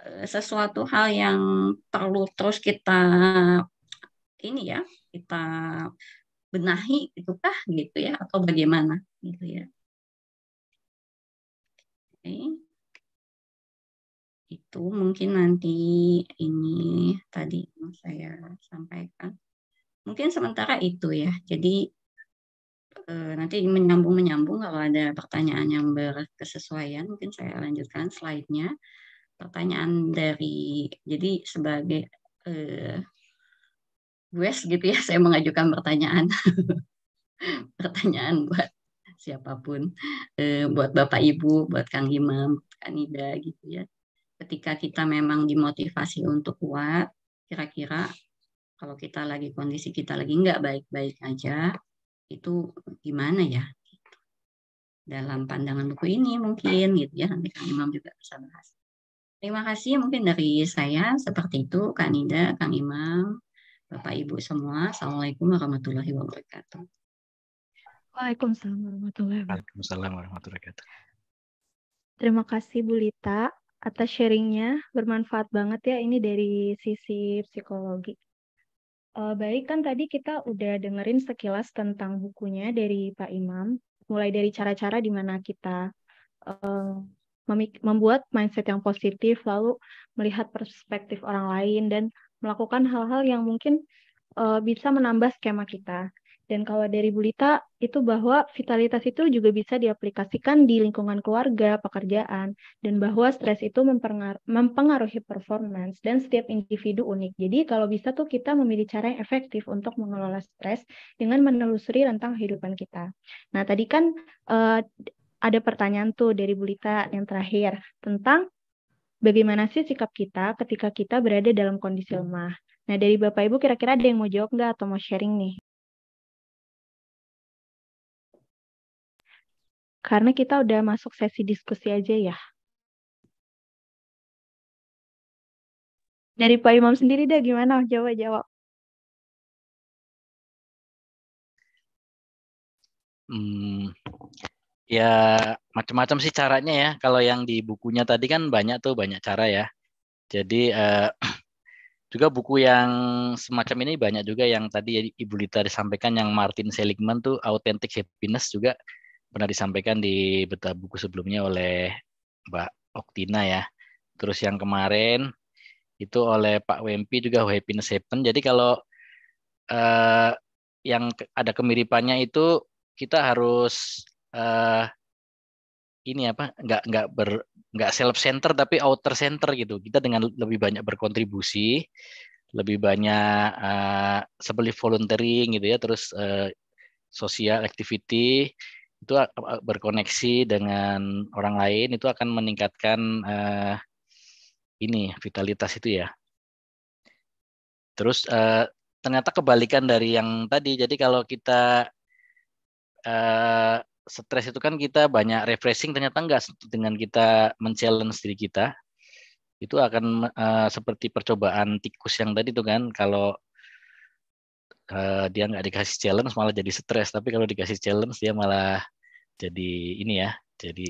Eh, sesuatu hal yang perlu terus kita ini ya kita benahi itu kah gitu ya atau bagaimana gitu ya. Oke itu mungkin nanti ini tadi yang saya sampaikan. Mungkin sementara itu ya. Jadi eh, nanti menyambung-menyambung kalau ada pertanyaan yang berkesesuaian mungkin saya lanjutkan slide-nya. Pertanyaan dari jadi sebagai eh, guest gitu ya saya mengajukan pertanyaan. pertanyaan buat siapapun eh, buat Bapak Ibu, buat Kang Imam, Kak Nida gitu ya ketika kita memang dimotivasi untuk kuat, kira-kira kalau kita lagi kondisi kita lagi nggak baik-baik aja, itu gimana ya? Dalam pandangan buku ini mungkin gitu ya, nanti Kang Imam juga bisa bahas. Terima kasih mungkin dari saya seperti itu, kang Nida, Kang Imam, Bapak Ibu semua. Assalamualaikum warahmatullahi wabarakatuh. Waalaikumsalam warahmatullahi wabarakatuh. Waalaikumsalam warahmatullahi wabarakatuh. Terima kasih Bu Lita atas sharingnya bermanfaat banget ya ini dari sisi psikologi. Uh, baik kan tadi kita udah dengerin sekilas tentang bukunya dari Pak Imam, mulai dari cara-cara di mana kita uh, membuat mindset yang positif, lalu melihat perspektif orang lain dan melakukan hal-hal yang mungkin uh, bisa menambah skema kita. Dan kalau dari Bulita itu bahwa vitalitas itu juga bisa diaplikasikan di lingkungan keluarga, pekerjaan, dan bahwa stres itu mempengaruhi performance dan setiap individu unik. Jadi kalau bisa tuh kita memilih cara yang efektif untuk mengelola stres dengan menelusuri rentang kehidupan kita. Nah tadi kan uh, ada pertanyaan tuh dari Bulita yang terakhir tentang bagaimana sih sikap kita ketika kita berada dalam kondisi lemah. Nah, dari Bapak Ibu kira-kira ada yang mau jawab nggak atau mau sharing nih? Karena kita udah masuk sesi diskusi aja ya. Dari Pak Imam sendiri deh gimana jawab-jawab? Hmm, ya macam-macam sih caranya ya. Kalau yang di bukunya tadi kan banyak tuh banyak cara ya. Jadi eh, juga buku yang semacam ini banyak juga yang tadi Ibu Lita disampaikan yang Martin Seligman tuh Authentic Happiness juga pernah disampaikan di beta buku sebelumnya oleh Mbak Oktina ya. Terus yang kemarin itu oleh Pak Wempi juga Happiness Happen. Jadi kalau eh, yang ada kemiripannya itu kita harus eh, ini apa? Nggak nggak ber nggak self center tapi outer center gitu. Kita dengan lebih banyak berkontribusi, lebih banyak eh, seperti volunteering gitu ya, terus eh, social activity itu berkoneksi dengan orang lain itu akan meningkatkan uh, ini vitalitas itu ya. Terus uh, ternyata kebalikan dari yang tadi. Jadi kalau kita uh, stres itu kan kita banyak refreshing ternyata enggak dengan kita men-challenge diri kita. Itu akan uh, seperti percobaan tikus yang tadi tuh kan kalau dia nggak dikasih challenge malah jadi stres tapi kalau dikasih challenge dia malah jadi ini ya jadi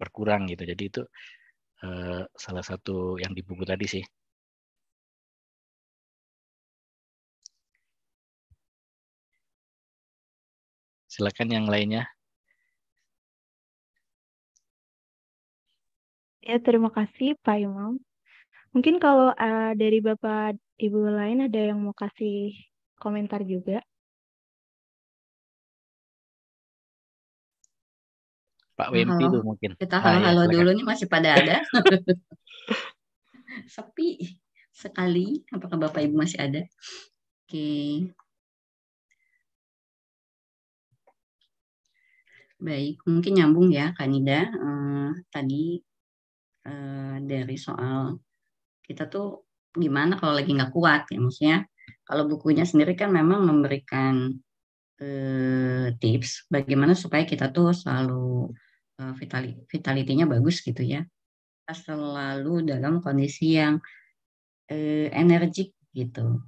berkurang gitu jadi itu uh, salah satu yang di buku tadi sih silakan yang lainnya ya terima kasih Pak Imam mungkin kalau uh, dari Bapak Ibu lain ada yang mau kasih komentar juga. Pak Wempi tuh mungkin. Kita halo-halo ah, ya, dulu nih masih pada ada. Sepi sekali. Apakah Bapak Ibu masih ada? Oke. Baik, mungkin nyambung ya kanida Uh, eh, tadi uh, dari soal kita tuh gimana kalau lagi nggak kuat ya maksudnya kalau bukunya sendiri kan memang memberikan eh, tips bagaimana supaya kita tuh selalu eh, vitali vitalitinya bagus gitu ya. Kita selalu dalam kondisi yang eh, energik gitu.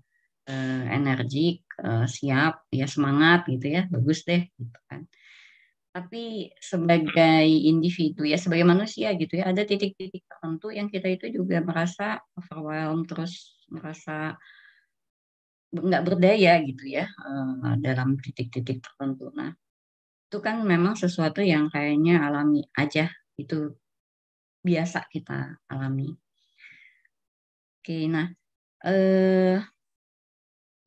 Eh, energik, eh, siap, ya semangat gitu ya. Bagus deh gitu kan tapi sebagai individu ya sebagai manusia gitu ya ada titik-titik tertentu yang kita itu juga merasa overwhelmed terus merasa nggak berdaya gitu ya eh, hmm. dalam titik-titik tertentu. Nah, itu kan memang sesuatu yang kayaknya alami aja itu biasa kita alami. Oke, nah uh,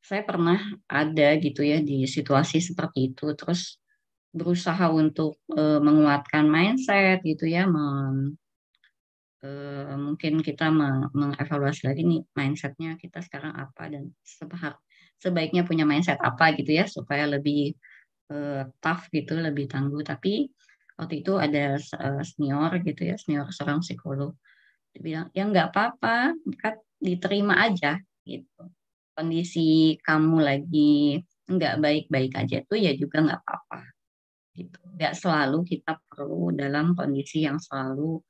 saya pernah ada gitu ya di situasi seperti itu, terus berusaha untuk uh, menguatkan mindset gitu ya, Eh, mungkin kita mengevaluasi lagi nih mindsetnya kita sekarang apa dan sebaik sebaiknya punya mindset apa gitu ya supaya lebih eh, tough gitu lebih tangguh tapi waktu itu ada eh, senior gitu ya senior seorang psikolog dia bilang ya nggak apa-apa kan diterima aja gitu kondisi kamu lagi nggak baik-baik aja tuh ya juga nggak apa-apa gitu nggak selalu kita perlu dalam kondisi yang selalu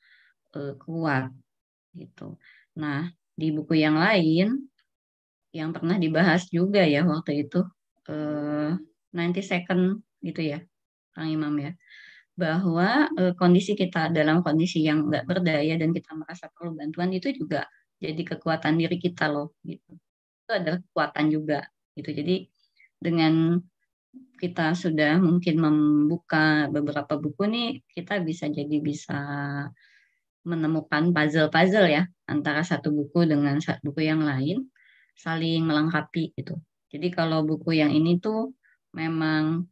uh, eh, kuat gitu. Nah, di buku yang lain yang pernah dibahas juga ya waktu itu uh, second gitu ya, Kang Imam ya. Bahwa uh, kondisi kita dalam kondisi yang nggak berdaya dan kita merasa perlu bantuan itu juga jadi kekuatan diri kita loh gitu. Itu adalah kekuatan juga gitu. Jadi dengan kita sudah mungkin membuka beberapa buku nih kita bisa jadi bisa menemukan puzzle-puzzle ya antara satu buku dengan satu buku yang lain saling melengkapi gitu. Jadi kalau buku yang ini tuh memang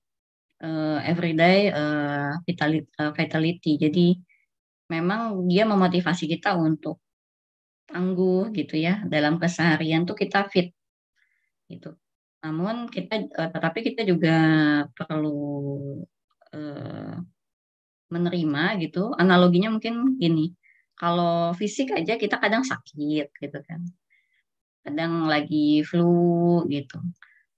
uh, everyday uh, vitality, Jadi memang dia memotivasi kita untuk tangguh gitu ya dalam keseharian tuh kita fit gitu. Namun kita uh, tetapi kita juga perlu uh, menerima gitu. Analoginya mungkin gini. Kalau fisik aja kita kadang sakit gitu kan. Kadang lagi flu gitu.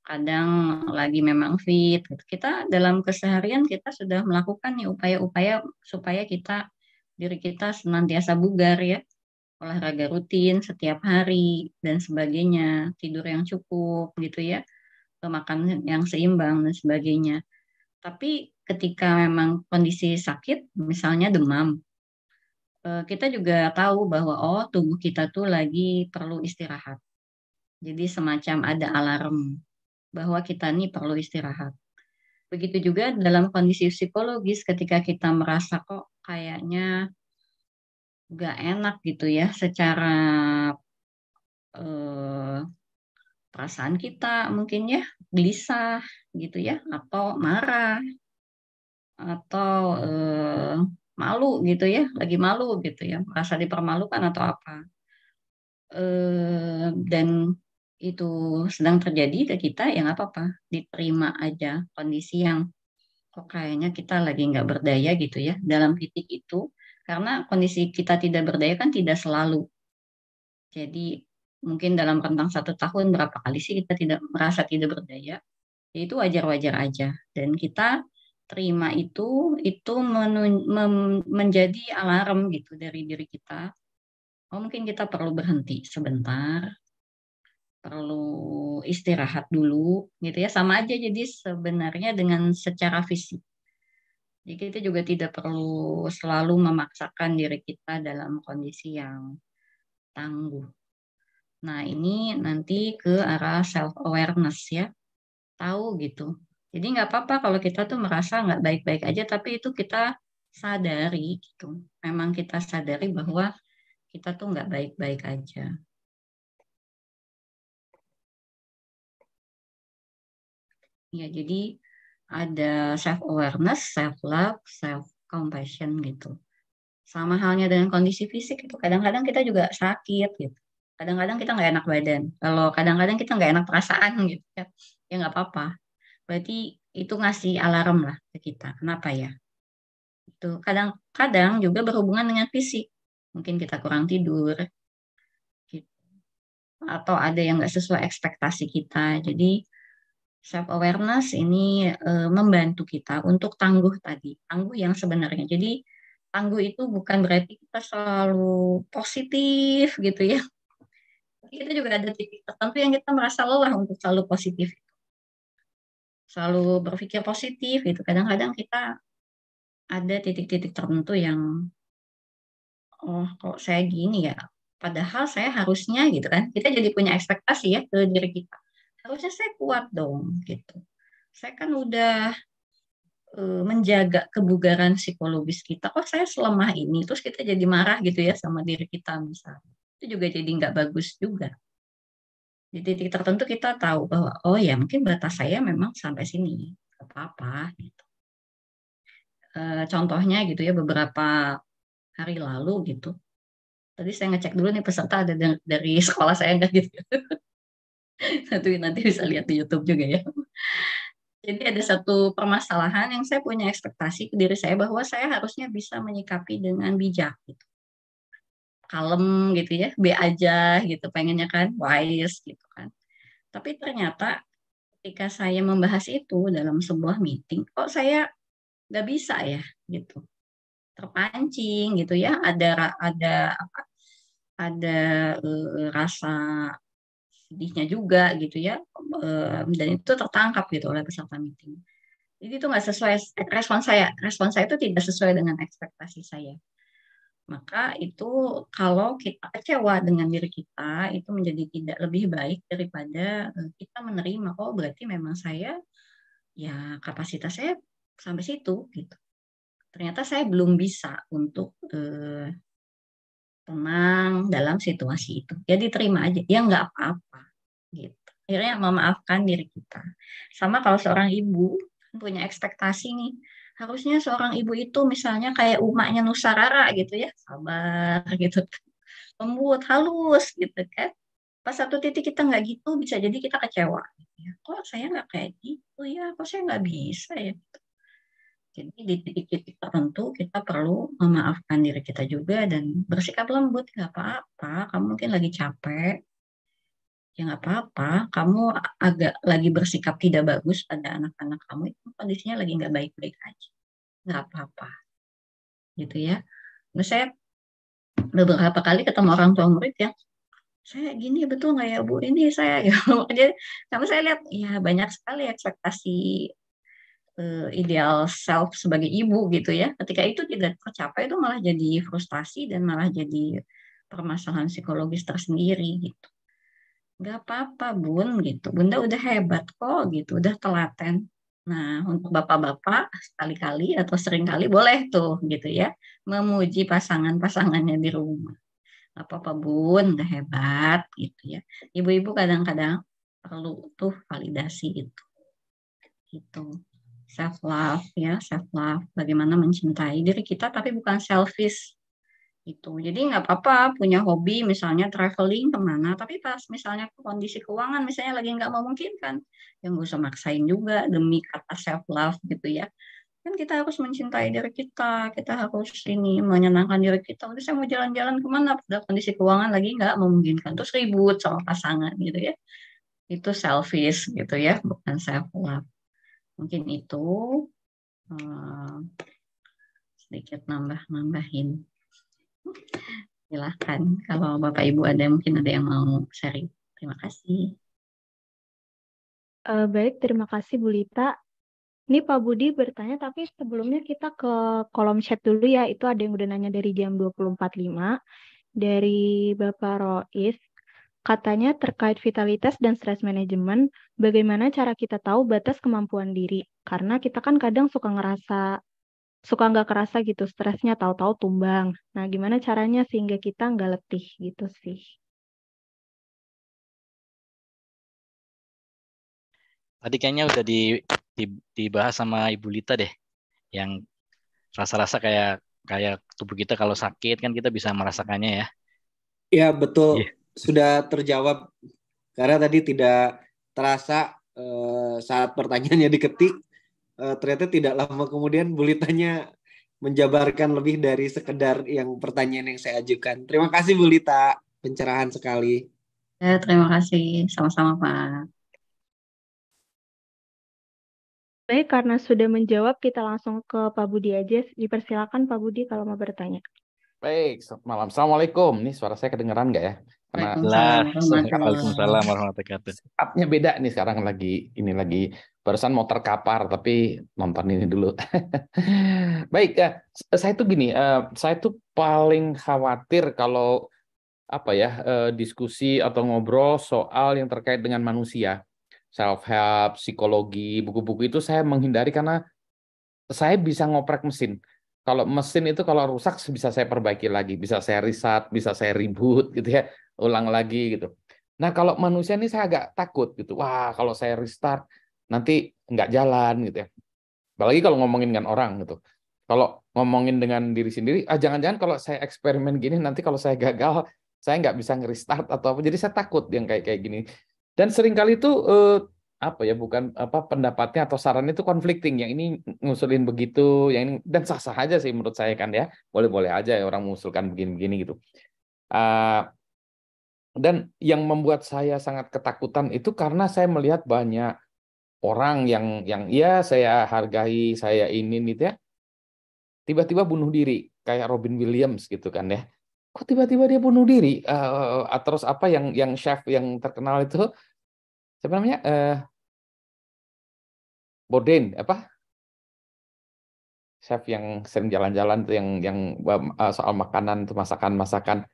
Kadang lagi memang fit gitu. Kita dalam keseharian kita sudah melakukan nih upaya-upaya supaya kita diri kita senantiasa bugar ya. Olahraga rutin setiap hari dan sebagainya, tidur yang cukup gitu ya. Makan yang seimbang dan sebagainya. Tapi ketika memang kondisi sakit, misalnya demam, Eh, kita juga tahu bahwa oh tubuh kita tuh lagi perlu istirahat. Jadi semacam ada hmm. alarm bahwa kita nih perlu istirahat. Begitu juga dalam kondisi psikologis ketika kita merasa kok kayaknya gak enak gitu ya secara eh, perasaan kita mungkin ya gelisah gitu ya atau marah atau eh, malu gitu ya, lagi malu gitu ya, merasa dipermalukan atau apa. dan itu sedang terjadi ke kita ya nggak apa-apa, diterima aja kondisi yang kok kayaknya kita lagi nggak berdaya gitu ya dalam titik itu karena kondisi kita tidak berdaya kan tidak selalu. Jadi mungkin dalam rentang satu tahun berapa kali sih kita tidak merasa tidak berdaya? Ya itu wajar-wajar aja dan kita terima itu itu menjadi alarm gitu dari diri kita. Oh mungkin kita perlu berhenti sebentar, perlu istirahat dulu gitu ya. Sama aja jadi sebenarnya dengan secara fisik. Jadi kita juga tidak perlu selalu memaksakan diri kita dalam kondisi yang tangguh. Nah ini nanti ke arah self awareness ya, tahu gitu jadi nggak apa-apa kalau kita tuh merasa nggak baik-baik aja, tapi itu kita sadari gitu. Memang kita sadari bahwa kita tuh nggak baik-baik aja. Ya, jadi ada self awareness, self love, self compassion gitu. Sama halnya dengan kondisi fisik itu kadang-kadang kita juga sakit gitu. Kadang-kadang kita nggak enak badan. Kalau kadang-kadang kita nggak enak perasaan gitu ya, ya nggak apa-apa berarti itu ngasih alarm lah ke kita. Kenapa ya? Itu kadang-kadang juga berhubungan dengan fisik. Mungkin kita kurang tidur, gitu. atau ada yang nggak sesuai ekspektasi kita. Jadi self awareness ini e, membantu kita untuk tangguh tadi, tangguh yang sebenarnya. Jadi tangguh itu bukan berarti kita selalu positif gitu ya. Kita juga ada titik tertentu yang kita merasa lelah untuk selalu positif selalu berpikir positif gitu. Kadang-kadang kita ada titik-titik tertentu yang oh kok saya gini ya. Padahal saya harusnya gitu kan. Kita jadi punya ekspektasi ya ke diri kita. Harusnya saya kuat dong gitu. Saya kan udah eh, menjaga kebugaran psikologis kita. Oh saya selemah ini, terus kita jadi marah gitu ya sama diri kita misalnya. Itu juga jadi nggak bagus juga di titik tertentu kita tahu bahwa oh ya mungkin batas saya memang sampai sini apa-apa gitu. E, contohnya gitu ya beberapa hari lalu gitu. Tadi saya ngecek dulu nih peserta ada dari sekolah saya enggak gitu. Nanti nanti bisa lihat di YouTube juga ya. Jadi ada satu permasalahan yang saya punya ekspektasi ke diri saya bahwa saya harusnya bisa menyikapi dengan bijak gitu kalem gitu ya B aja gitu pengennya kan wise gitu kan tapi ternyata ketika saya membahas itu dalam sebuah meeting kok saya nggak bisa ya gitu terpancing gitu ya ada ada apa ada eh, rasa sedihnya juga gitu ya eh, dan itu tertangkap gitu oleh peserta meeting jadi itu nggak sesuai respon saya respon saya itu tidak sesuai dengan ekspektasi saya maka itu kalau kita kecewa dengan diri kita itu menjadi tidak lebih baik daripada eh, kita menerima oh berarti memang saya ya kapasitas saya sampai situ gitu ternyata saya belum bisa untuk eh, tenang dalam situasi itu ya diterima aja ya nggak apa-apa gitu akhirnya memaafkan diri kita sama kalau seorang ibu punya ekspektasi nih harusnya seorang ibu itu misalnya kayak umaknya Nusarara gitu ya sabar gitu lembut halus gitu kan pas satu titik kita nggak gitu bisa jadi kita kecewa ya, kok saya nggak kayak gitu ya kok saya nggak bisa ya jadi di titik-titik tertentu kita perlu memaafkan diri kita juga dan bersikap lembut nggak apa-apa kamu mungkin lagi capek ya nggak apa-apa kamu agak lagi bersikap tidak bagus pada anak-anak kamu itu kondisinya lagi nggak baik-baik aja nggak apa-apa gitu ya nah, saya beberapa kali ketemu orang tua murid ya saya gini betul nggak ya bu ini saya ya jadi kamu saya lihat ya banyak sekali ekspektasi uh, ideal self sebagai ibu gitu ya ketika itu tidak tercapai itu malah jadi frustasi dan malah jadi permasalahan psikologis tersendiri gitu nggak apa-apa bun gitu bunda udah hebat kok gitu udah telaten nah untuk bapak-bapak sekali-kali atau sering kali boleh tuh gitu ya memuji pasangan-pasangannya di rumah nggak apa-apa bun udah hebat gitu ya ibu-ibu kadang-kadang perlu tuh validasi itu itu self love ya self love bagaimana mencintai diri kita tapi bukan selfish itu Jadi nggak apa-apa punya hobi misalnya traveling kemana, tapi pas misalnya kondisi keuangan misalnya lagi nggak memungkinkan, yang gak usah maksain juga demi kata self love gitu ya. Kan kita harus mencintai diri kita, kita harus ini menyenangkan diri kita. Udah saya mau jalan-jalan kemana, pada kondisi keuangan lagi nggak memungkinkan, terus ribut sama pasangan gitu ya. Itu selfish gitu ya, bukan self love. Mungkin itu hmm, sedikit nambah-nambahin. Silahkan kalau Bapak Ibu ada mungkin ada yang mau sharing. Terima kasih. Uh, baik, terima kasih Bu Lita. Ini Pak Budi bertanya, tapi sebelumnya kita ke kolom chat dulu ya. Itu ada yang udah nanya dari jam 24.5 dari Bapak Rois. Katanya terkait vitalitas dan stress management bagaimana cara kita tahu batas kemampuan diri? Karena kita kan kadang suka ngerasa suka nggak kerasa gitu stresnya tahu-tahu tumbang. Nah, gimana caranya sehingga kita nggak letih gitu sih? Tadi kayaknya udah di, di, dibahas sama Ibu Lita deh, yang rasa-rasa kayak kayak tubuh kita kalau sakit kan kita bisa merasakannya ya. Iya betul, yeah. sudah terjawab karena tadi tidak terasa eh, saat pertanyaannya diketik Eh, ternyata tidak lama kemudian bulitanya menjabarkan lebih dari sekedar yang pertanyaan yang saya ajukan. Terima kasih bulita pencerahan sekali. Ya, terima kasih, sama-sama Pak. Baik, karena sudah menjawab, kita langsung ke Pak Budi aja. Dipersilakan Pak Budi kalau mau bertanya. Baik, malam. Assalamualaikum. Ini suara saya kedengeran nggak ya? Waalaikumsalam warahmatullahi wabarakatuh. Upnya beda nih sekarang lagi ini lagi barusan mau terkapar tapi nonton ini dulu. Baik, eh, saya tuh gini, eh, saya tuh paling khawatir kalau apa ya eh, diskusi atau ngobrol soal yang terkait dengan manusia, self help, psikologi, buku-buku itu saya menghindari karena saya bisa ngoprek mesin kalau mesin itu kalau rusak bisa saya perbaiki lagi, bisa saya riset, bisa saya ribut gitu ya ulang lagi gitu. Nah kalau manusia ini saya agak takut gitu. Wah kalau saya restart nanti nggak jalan gitu ya. Apalagi kalau ngomongin dengan orang gitu. Kalau ngomongin dengan diri sendiri, ah jangan-jangan kalau saya eksperimen gini nanti kalau saya gagal saya nggak bisa ngerestart atau apa. Jadi saya takut yang kayak kayak gini. Dan seringkali itu eh, apa ya bukan apa pendapatnya atau saran itu conflicting yang ini ngusulin begitu yang ini dan sah sah aja sih menurut saya kan ya boleh boleh aja ya orang mengusulkan begini begini gitu uh, dan yang membuat saya sangat ketakutan itu karena saya melihat banyak orang yang yang ya saya hargai, saya ini gitu ya. Tiba-tiba bunuh diri kayak Robin Williams gitu kan ya. Kok tiba-tiba dia bunuh diri? Uh, terus apa yang yang chef yang terkenal itu siapa namanya? Uh, apa? Chef yang sering jalan-jalan tuh yang yang uh, soal makanan tuh masakan-masakan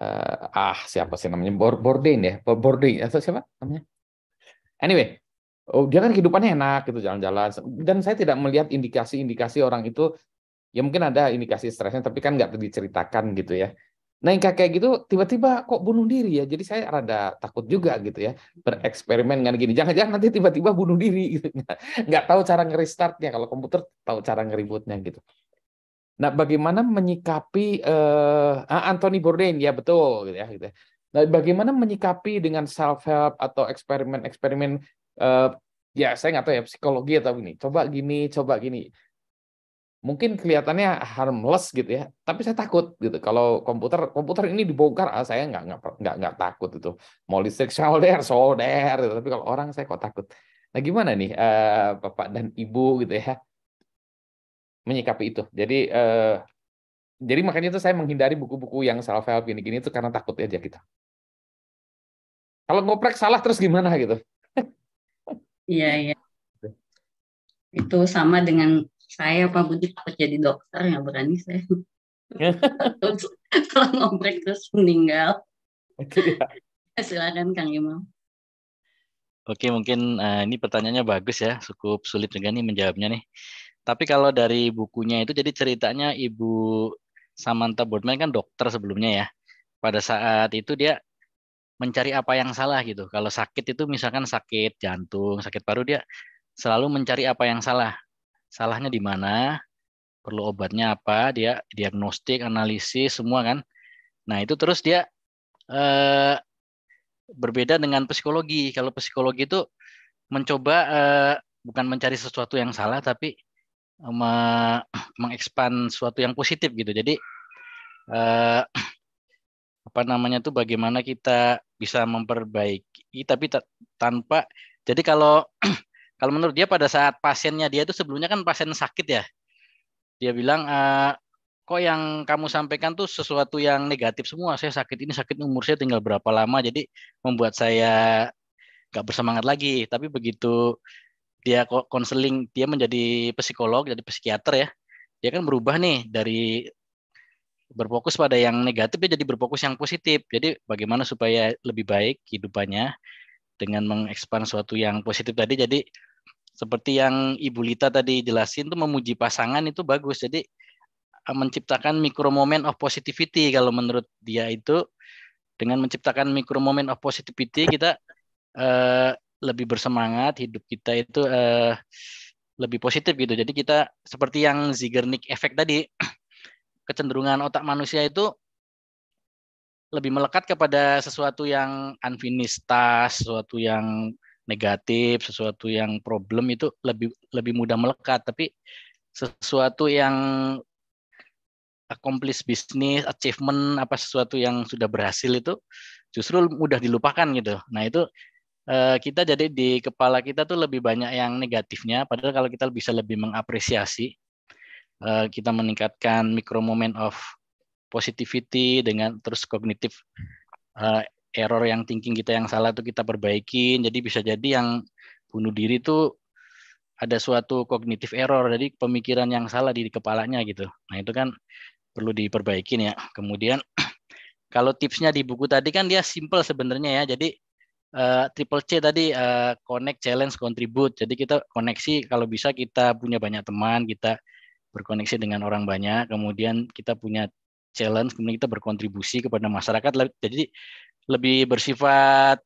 uh, ah siapa sih namanya Bourdain ya Bourdain atau siapa namanya anyway oh, dia kan kehidupannya enak gitu jalan-jalan dan saya tidak melihat indikasi-indikasi orang itu ya mungkin ada indikasi stresnya tapi kan nggak diceritakan gitu ya nah yang kayak gitu tiba-tiba kok bunuh diri ya jadi saya rada takut juga gitu ya bereksperimen dengan gini jangan-jangan nanti tiba-tiba bunuh diri gitu nggak tahu cara ngerestartnya kalau komputer tahu cara ngeributnya gitu Nah, bagaimana menyikapi uh, Anthony Bourdain? Ya betul, gitu ya. Gitu. Ya. Nah, bagaimana menyikapi dengan self help atau eksperimen-eksperimen? Uh, ya, saya nggak tahu ya psikologi atau ini. Coba gini, coba gini. Mungkin kelihatannya harmless gitu ya, tapi saya takut gitu. Kalau komputer komputer ini dibongkar, ah, saya nggak nggak nggak nggak takut itu. Mau listrik solder, solder. Gitu. Tapi kalau orang saya kok takut. Nah, gimana nih uh, bapak dan ibu gitu ya? menyikapi itu. Jadi eh, jadi makanya itu saya menghindari buku-buku yang self help gini-gini itu karena takut aja kita. Gitu. Kalau ngoprek salah terus gimana gitu? Iya iya. Itu sama dengan saya Pak Budi takut jadi dokter nggak berani saya. Kalau ngoprek terus meninggal. Oke. Iya. Silakan Kang Imam. Oke, mungkin uh, ini pertanyaannya bagus ya, cukup sulit juga nih menjawabnya nih. Tapi kalau dari bukunya itu jadi ceritanya Ibu Samantha Boardman kan dokter sebelumnya ya. Pada saat itu dia mencari apa yang salah gitu. Kalau sakit itu misalkan sakit jantung, sakit paru dia selalu mencari apa yang salah. Salahnya di mana? Perlu obatnya apa? Dia diagnostik, analisis semua kan. Nah, itu terus dia eh, berbeda dengan psikologi. Kalau psikologi itu mencoba eh, bukan mencari sesuatu yang salah tapi me mengekspan suatu yang positif gitu. Jadi eh, apa namanya tuh bagaimana kita bisa memperbaiki tapi tanpa jadi kalau kalau menurut dia pada saat pasiennya dia itu sebelumnya kan pasien sakit ya. Dia bilang eh, kok yang kamu sampaikan tuh sesuatu yang negatif semua. Saya sakit ini sakit umur saya tinggal berapa lama. Jadi membuat saya nggak bersemangat lagi. Tapi begitu dia konseling dia menjadi psikolog jadi psikiater ya dia kan berubah nih dari berfokus pada yang negatif ya, jadi berfokus yang positif jadi bagaimana supaya lebih baik kehidupannya dengan mengekspan suatu yang positif tadi jadi seperti yang Ibu Lita tadi jelasin tuh memuji pasangan itu bagus jadi eh, menciptakan micro moment of positivity kalau menurut dia itu dengan menciptakan micro moment of positivity kita eh, lebih bersemangat hidup kita itu uh, lebih positif gitu jadi kita seperti yang Zeigarnik efek tadi kecenderungan otak manusia itu lebih melekat kepada sesuatu yang unfinished task, sesuatu yang negatif, sesuatu yang problem itu lebih lebih mudah melekat. Tapi sesuatu yang accomplish bisnis, achievement, apa sesuatu yang sudah berhasil itu justru mudah dilupakan gitu. Nah itu Eh, kita jadi di kepala kita tuh lebih banyak yang negatifnya padahal kalau kita bisa lebih mengapresiasi eh, kita meningkatkan micro moment of positivity dengan terus kognitif eh, error yang thinking kita yang salah tuh kita perbaikin jadi bisa jadi yang bunuh diri tuh ada suatu kognitif error jadi pemikiran yang salah di kepalanya gitu nah itu kan perlu diperbaikin ya kemudian kalau tipsnya di buku tadi kan dia simple sebenarnya ya jadi uh, triple C tadi uh, connect, challenge, contribute. Jadi kita koneksi kalau bisa kita punya banyak teman, kita berkoneksi dengan orang banyak, kemudian kita punya challenge, kemudian kita berkontribusi kepada masyarakat. Jadi lebih bersifat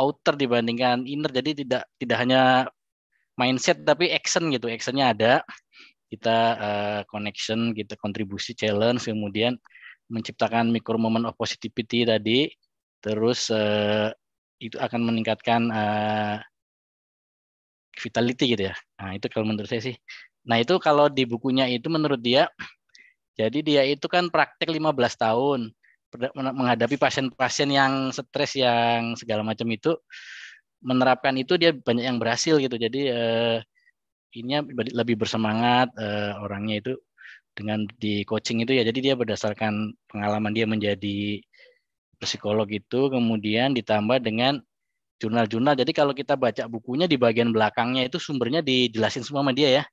outer dibandingkan inner. Jadi tidak tidak hanya mindset tapi action gitu. Actionnya ada. Kita uh, connection, kita kontribusi, challenge, kemudian menciptakan micro moment of positivity tadi terus uh, itu akan meningkatkan uh, vitality gitu ya. Nah, itu kalau menurut saya sih. Nah, itu kalau di bukunya itu menurut dia jadi dia itu kan praktek 15 tahun menghadapi pasien-pasien yang stres yang segala macam itu menerapkan itu dia banyak yang berhasil gitu. Jadi eh, ininya lebih bersemangat eh, orangnya itu dengan di coaching itu ya. Jadi dia berdasarkan pengalaman dia menjadi psikolog itu kemudian ditambah dengan jurnal-jurnal. Jadi kalau kita baca bukunya di bagian belakangnya itu sumbernya dijelasin semua sama dia ya.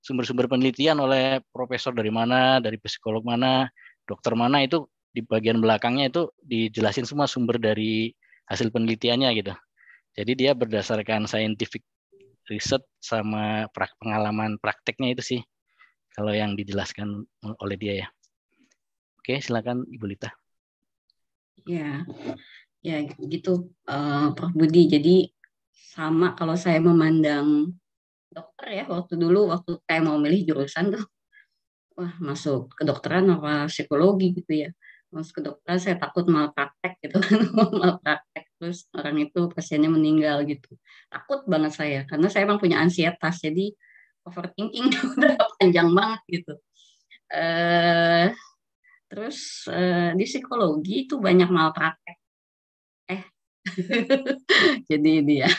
Sumber-sumber penelitian oleh profesor dari mana, dari psikolog mana, dokter mana itu di bagian belakangnya itu dijelasin semua sumber dari hasil penelitiannya gitu. Jadi dia berdasarkan scientific riset sama pengalaman prakteknya itu sih kalau yang dijelaskan oleh dia ya. Oke, silakan Ibu Lita. Ya, ya gitu uh, Prof Budi. Jadi sama kalau saya memandang dokter ya waktu dulu waktu saya mau milih jurusan tuh, wah masuk kedokteran apa psikologi gitu ya. Masuk kedokteran saya takut malah praktek gitu kan, praktek terus orang itu pasiennya meninggal gitu. Takut banget saya karena saya emang punya ansietas jadi overthinking udah panjang banget gitu. Eh uh, Terus uh, di psikologi itu banyak malpraktek. Eh, jadi dia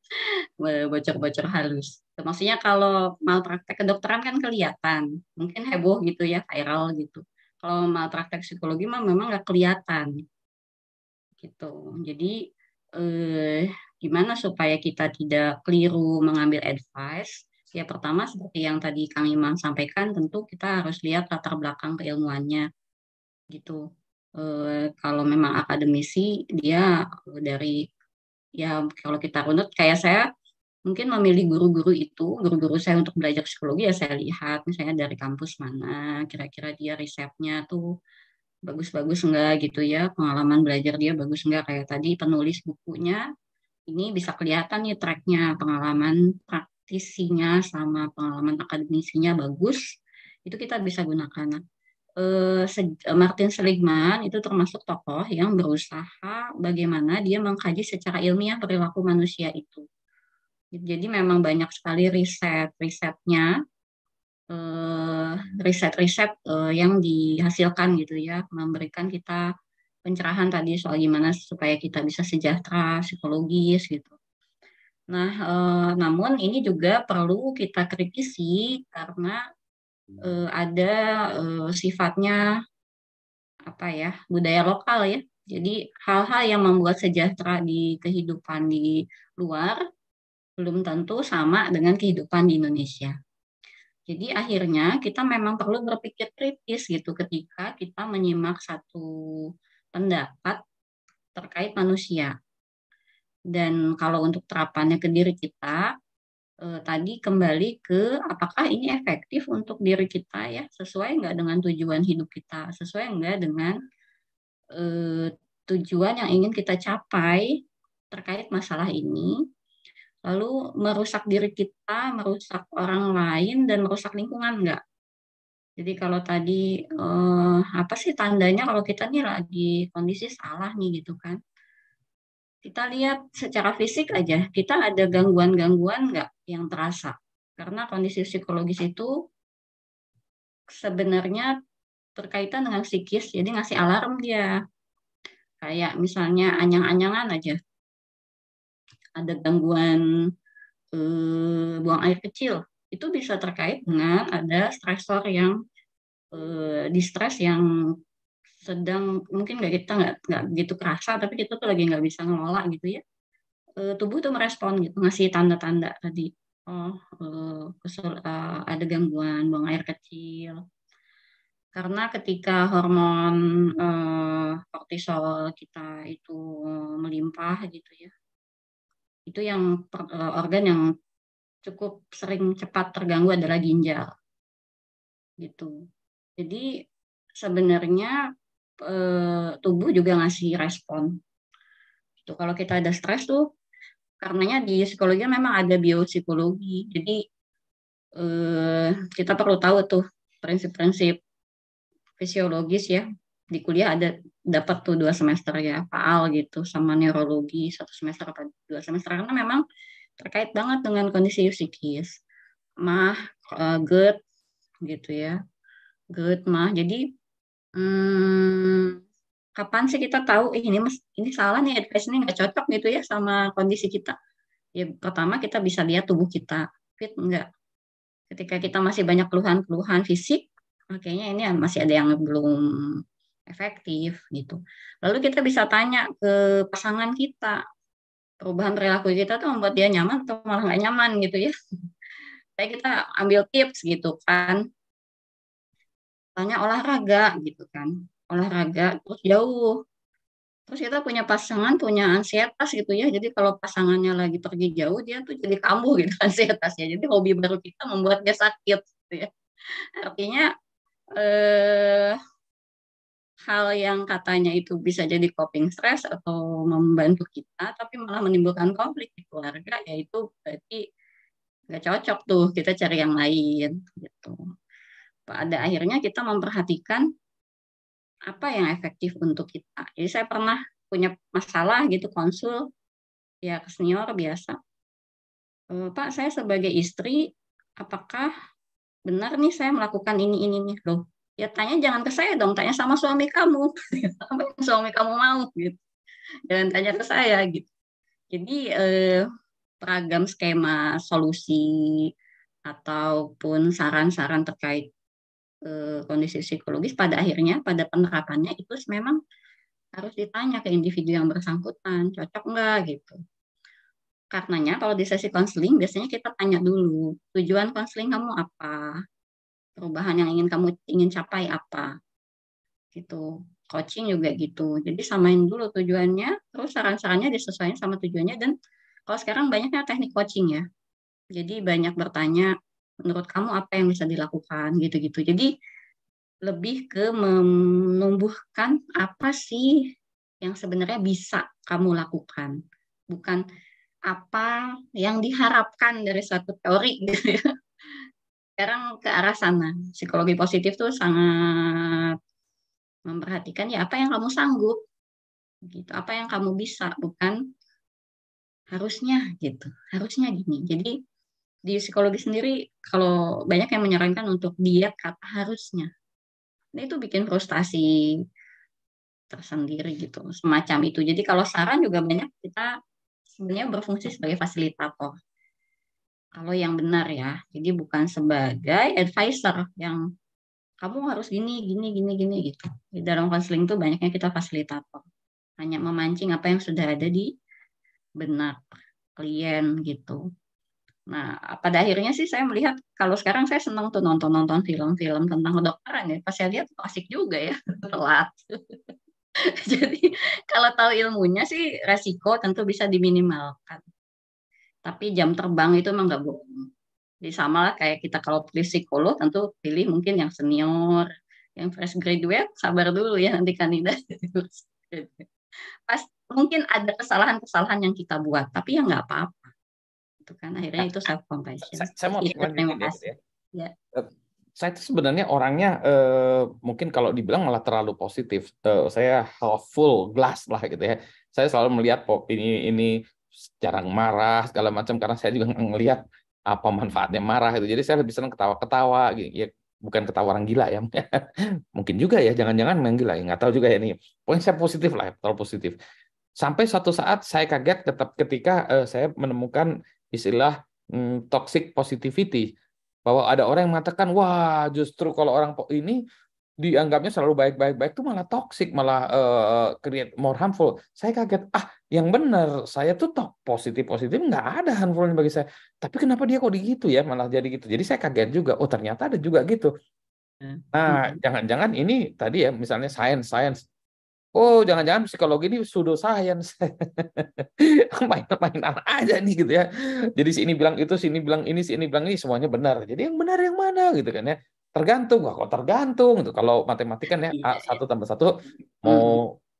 bocor-bocor halus. Maksudnya kalau malpraktek kedokteran kan kelihatan, mungkin heboh gitu ya, viral gitu. Kalau malpraktek psikologi mah memang nggak kelihatan, gitu. Jadi eh, gimana supaya kita tidak keliru mengambil advice Ya pertama seperti yang tadi Kang Imam sampaikan, tentu kita harus lihat latar belakang keilmuannya. Gitu. E, kalau memang akademisi, dia eh, dari ya kalau kita runut kayak saya mungkin memilih guru-guru itu, guru-guru saya untuk belajar psikologi ya saya lihat misalnya dari kampus mana, kira-kira dia resepnya tuh bagus-bagus enggak gitu ya, pengalaman belajar dia bagus enggak kayak tadi penulis bukunya, ini bisa kelihatan nih tracknya pengalaman praktisinya sama pengalaman akademisinya bagus, itu kita bisa gunakan. Nah, Martin Seligman itu termasuk tokoh yang berusaha bagaimana dia mengkaji secara ilmiah perilaku manusia itu. Jadi memang banyak sekali riset risetnya, eh, riset-riset yang dihasilkan gitu ya, memberikan kita pencerahan tadi soal gimana supaya kita bisa sejahtera psikologis gitu. Nah, e, namun ini juga perlu kita kritisi karena e, ada e, sifatnya apa ya budaya lokal ya. Jadi hal-hal yang membuat sejahtera di kehidupan di luar belum tentu sama dengan kehidupan di Indonesia. Jadi akhirnya kita memang perlu berpikir kritis gitu ketika kita menyimak satu pendapat terkait manusia. Dan kalau untuk terapannya ke diri kita, eh, tadi kembali ke apakah ini efektif untuk diri kita ya, sesuai nggak dengan tujuan hidup kita, sesuai nggak dengan eh, tujuan yang ingin kita capai terkait masalah ini. Lalu merusak diri kita, merusak orang lain, dan merusak lingkungan nggak? Jadi kalau tadi eh, apa sih tandanya kalau kita nih lagi kondisi salah nih gitu kan? kita lihat secara fisik aja, kita ada gangguan-gangguan nggak yang terasa? Karena kondisi psikologis itu sebenarnya terkaitan dengan psikis, jadi ngasih alarm dia. Kayak misalnya anyang-anyangan aja. Ada gangguan eh, buang air kecil. Itu bisa terkait dengan ada stresor yang eh, distress yang sedang mungkin nggak kita nggak nggak begitu kerasa tapi kita tuh lagi nggak bisa ngelola gitu ya e, tubuh tuh merespon gitu ngasih tanda-tanda tadi oh e, kesul, e, ada gangguan buang air kecil karena ketika hormon e, kortisol kita itu melimpah gitu ya itu yang per, e, organ yang cukup sering cepat terganggu adalah ginjal gitu jadi sebenarnya eh, tubuh juga ngasih respon. Itu kalau kita ada stres tuh karenanya di psikologi memang ada biopsikologi. Jadi eh, kita perlu tahu tuh prinsip-prinsip fisiologis ya di kuliah ada dapat tuh dua semester ya faal gitu sama neurologi satu semester atau dua semester karena memang terkait banget dengan kondisi psikis mah uh, gitu ya gut mah jadi hmm, kapan sih kita tahu eh, ini ini salah nih advice ini nggak cocok gitu ya sama kondisi kita ya pertama kita bisa lihat tubuh kita fit enggak ketika kita masih banyak keluhan-keluhan fisik ah, kayaknya ini masih ada yang belum efektif gitu lalu kita bisa tanya ke pasangan kita perubahan perilaku kita tuh membuat dia nyaman atau malah nggak nyaman gitu ya kayak kita ambil tips gitu kan tanya olahraga gitu kan olahraga terus jauh terus kita punya pasangan punya ansietas gitu ya jadi kalau pasangannya lagi pergi jauh dia tuh jadi kambuh gitu ansietasnya jadi hobi baru kita membuat dia sakit gitu ya artinya eh, hal yang katanya itu bisa jadi coping stress atau membantu kita tapi malah menimbulkan konflik di keluarga yaitu berarti nggak cocok tuh kita cari yang lain gitu pada akhirnya kita memperhatikan apa yang efektif untuk kita. Jadi saya pernah punya masalah gitu konsul ya ke senior biasa. E, Pak, saya sebagai istri apakah benar nih saya melakukan ini ini nih loh. Ya tanya jangan ke saya dong, tanya sama suami kamu. apa yang suami kamu mau gitu. Jangan tanya ke saya gitu. Jadi eh, beragam skema solusi ataupun saran-saran terkait Eh, kondisi psikologis pada akhirnya pada penerapannya itu memang harus ditanya ke individu yang bersangkutan cocok nggak gitu karenanya kalau di sesi konseling biasanya kita tanya dulu tujuan konseling kamu apa perubahan yang ingin kamu ingin capai apa gitu coaching juga gitu jadi samain dulu tujuannya terus saran-sarannya disesuaikan sama tujuannya dan kalau sekarang banyaknya teknik coaching ya jadi banyak bertanya menurut kamu apa yang bisa dilakukan gitu-gitu jadi lebih ke menumbuhkan apa sih yang sebenarnya bisa kamu lakukan bukan apa yang diharapkan dari satu teori gitu ya. sekarang ke arah sana psikologi positif tuh sangat memperhatikan ya apa yang kamu sanggup gitu apa yang kamu bisa bukan harusnya gitu harusnya gini jadi di psikologi sendiri kalau banyak yang menyarankan untuk diet kata harusnya. Nah itu bikin frustasi tersendiri gitu, semacam itu. Jadi kalau saran juga banyak kita sebenarnya berfungsi sebagai fasilitator. Kalau yang benar ya, jadi bukan sebagai advisor yang kamu harus gini, gini, gini, gini gitu. Di dalam konseling itu banyaknya kita fasilitator. Hanya memancing apa yang sudah ada di benak klien gitu Nah, pada akhirnya sih saya melihat kalau sekarang saya senang tuh nonton-nonton film-film tentang kedokteran ya. Pas saya lihat asik juga ya, telat. Jadi kalau tahu ilmunya sih resiko tentu bisa diminimalkan. Tapi jam terbang itu memang nggak bohong. Jadi sama lah kayak kita kalau pilih psikolog tentu pilih mungkin yang senior, yang fresh graduate, sabar dulu ya nanti kandidat. Pas mungkin ada kesalahan-kesalahan yang kita buat, tapi ya nggak apa-apa itu kan akhirnya nah, itu ah, self compassion saya, mau iya, terima gitu kasih ya. ya. saya itu sebenarnya orangnya eh, mungkin kalau dibilang malah terlalu positif eh, saya half full glass lah gitu ya saya selalu melihat pop ini ini jarang marah segala macam karena saya juga ngelihat apa manfaatnya marah itu jadi saya lebih senang ketawa-ketawa ya bukan ketawa orang gila ya mungkin juga ya jangan-jangan memang gila ya nggak tahu juga ya ini. poin saya positif lah ya terlalu positif sampai suatu saat saya kaget tetap ketika uh, saya menemukan istilah mm, toxic positivity bahwa ada orang yang mengatakan wah justru kalau orang ini dianggapnya selalu baik-baik baik itu malah toxic malah uh, create more harmful saya kaget ah yang benar saya tuh top positif positif nggak ada harmfulnya bagi saya tapi kenapa dia kok gitu ya malah jadi gitu jadi saya kaget juga oh ternyata ada juga gitu hmm. nah hmm. jangan-jangan hmm. ini tadi ya misalnya science science Oh, jangan-jangan psikologi ini science. Main-main aja nih gitu ya. Jadi si ini bilang itu, si ini bilang ini, si ini bilang ini, semuanya benar. Jadi yang benar yang mana gitu kan ya. Tergantung, kalau kok tergantung. Gitu. Kalau matematika kan ya, satu tambah satu, hmm. mau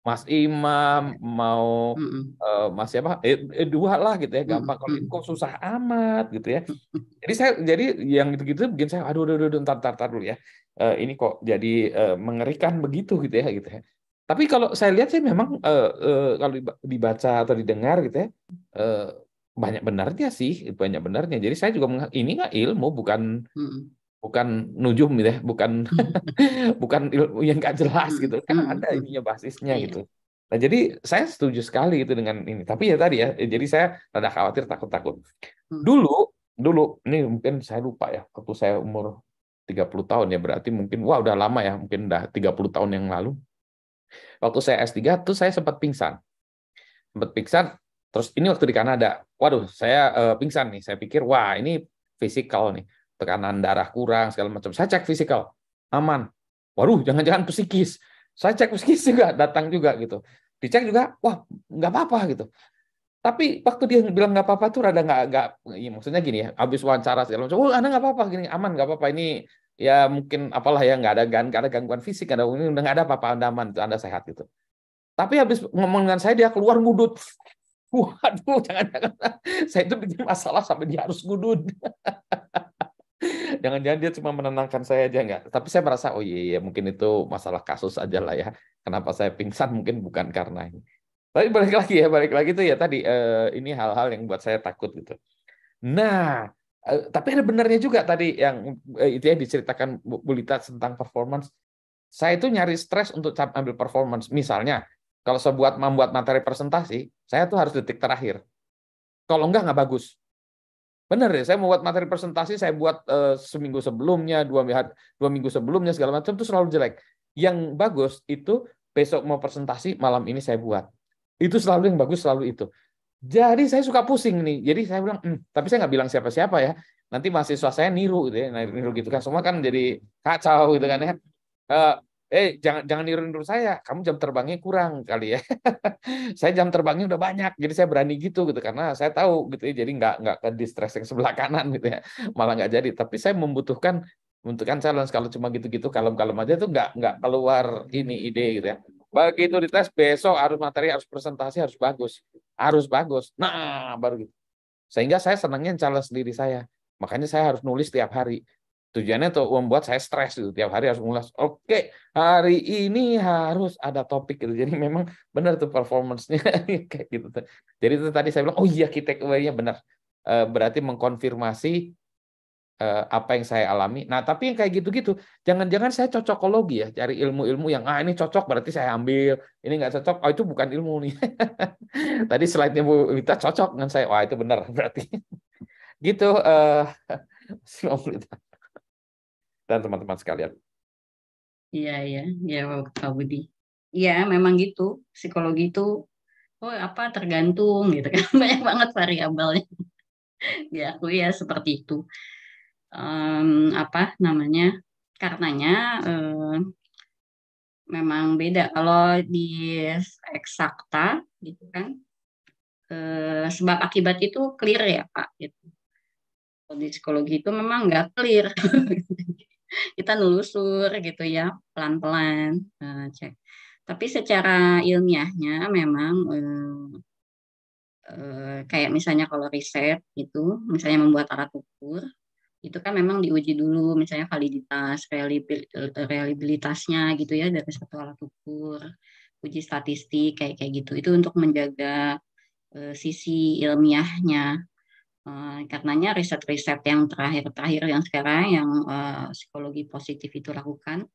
Mas Imam, mau uh, Mas siapa? Eh, eh, dua lah gitu ya, gampang. Kalau ini hmm. kok susah amat gitu ya. Jadi saya, jadi yang gitu-gitu bikin saya, aduh, aduh, aduh, aduh ntar, ntar, dulu ya. Uh, ini kok jadi uh, mengerikan begitu gitu ya, gitu ya tapi kalau saya lihat sih memang uh, uh, kalau dibaca atau didengar gitu ya uh, banyak benarnya sih, banyak benarnya. Jadi saya juga ini nggak ilmu bukan hmm. bukan nujum gitu ya, bukan hmm. bukan ilmu yang nggak jelas hmm. gitu. Kan hmm. ada hmm. ininya basisnya hmm. gitu. Nah, jadi saya setuju sekali gitu dengan ini. Tapi ya tadi ya, jadi saya rada khawatir takut-takut. Hmm. Dulu, dulu ini mungkin saya lupa ya, waktu saya umur 30 tahun ya berarti mungkin wah udah lama ya, mungkin udah 30 tahun yang lalu. Waktu saya S3 tuh saya sempat pingsan. Sempat pingsan, terus ini waktu di Kanada. Waduh, saya uh, pingsan nih. Saya pikir, wah ini fisikal nih. Tekanan darah kurang, segala macam. Saya cek fisikal, aman. Waduh, jangan-jangan psikis. Saya cek psikis juga, datang juga gitu. Dicek juga, wah nggak apa-apa gitu. Tapi waktu dia bilang nggak apa-apa tuh rada nggak nggak, ya, maksudnya gini ya, habis wawancara segala macam, oh anda nggak apa-apa gini, aman nggak apa-apa ini ya mungkin apalah ya nggak ada nggak ada gangguan fisik ada udah nggak ada apa-apa anda aman anda sehat gitu tapi habis ngomong dengan saya dia keluar ngudut waduh jangan-jangan saya itu bikin masalah sampai dia harus ngudut jangan-jangan dia cuma menenangkan saya aja nggak tapi saya merasa oh iya, iya mungkin itu masalah kasus aja lah ya kenapa saya pingsan mungkin bukan karena ini tapi balik lagi ya balik lagi itu ya tadi eh, ini hal-hal yang buat saya takut gitu nah Eh, tapi ada benarnya juga tadi yang eh, itu ya diceritakan bulita tentang performance. Saya itu nyari stres untuk ambil performance. Misalnya, kalau saya buat membuat materi presentasi, saya tuh harus detik terakhir. Kalau enggak nggak bagus. Benar ya, saya membuat materi presentasi, saya buat uh, seminggu sebelumnya, dua, dua minggu sebelumnya segala macam itu selalu jelek. Yang bagus itu besok mau presentasi malam ini saya buat. Itu selalu yang bagus selalu itu. Jadi saya suka pusing nih. Jadi saya bilang, hmm, tapi saya nggak bilang siapa-siapa ya. Nanti mahasiswa saya niru gitu ya, niru gitu kan. Semua kan jadi kacau gitu kan ya. eh, eh jangan jangan niru-niru saya. Kamu jam terbangnya kurang kali ya. saya jam terbangnya udah banyak. Jadi saya berani gitu gitu karena saya tahu gitu ya. Jadi nggak nggak ke distress yang sebelah kanan gitu ya. Malah nggak jadi. Tapi saya membutuhkan membutuhkan challenge kalau cuma gitu-gitu kalem-kalem aja tuh nggak nggak keluar ini ide gitu ya Begitu dites besok harus materi, harus presentasi, harus bagus. Harus bagus. Nah, baru gitu. Sehingga saya senangnya challenge sendiri saya. Makanya saya harus nulis tiap hari. Tujuannya tuh membuat saya stres gitu. Tiap hari harus mengulas Oke, hari ini harus ada topik gitu. Jadi memang benar tuh performancenya kayak gitu. Jadi itu tadi saya bilang, oh iya kita away benar. Eh, berarti mengkonfirmasi Eh, apa yang saya alami. Nah, tapi yang kayak gitu-gitu, jangan-jangan saya cocokologi ya, cari ilmu-ilmu yang ah ini cocok berarti saya ambil, ini nggak cocok, oh itu bukan ilmu nih. Tadi slide-nya Bu Wita cocok dengan saya, wah itu benar berarti. gitu, eh, dan teman-teman sekalian. Iya, iya, iya Pak Budi. Iya, memang gitu. Psikologi itu oh apa tergantung gitu kan banyak banget variabelnya. ya aku ya seperti itu um, apa namanya karenanya um, memang beda kalau di eksakta gitu kan eh, sebab akibat itu clear ya pak gitu kalau di psikologi itu memang nggak clear kita nelusur gitu ya pelan pelan eh, cek tapi secara ilmiahnya memang kayak misalnya kalau riset itu misalnya membuat alat ukur itu kan memang diuji dulu misalnya validitas eh, reliabilitasnya gitu ya dari satu alat ukur uji statistik kayak kayak gitu itu untuk menjaga uh, sisi ilmiahnya uh, karenanya riset-riset yang terakhir-terakhir yang sekarang yang uh, psikologi positif itu lakukan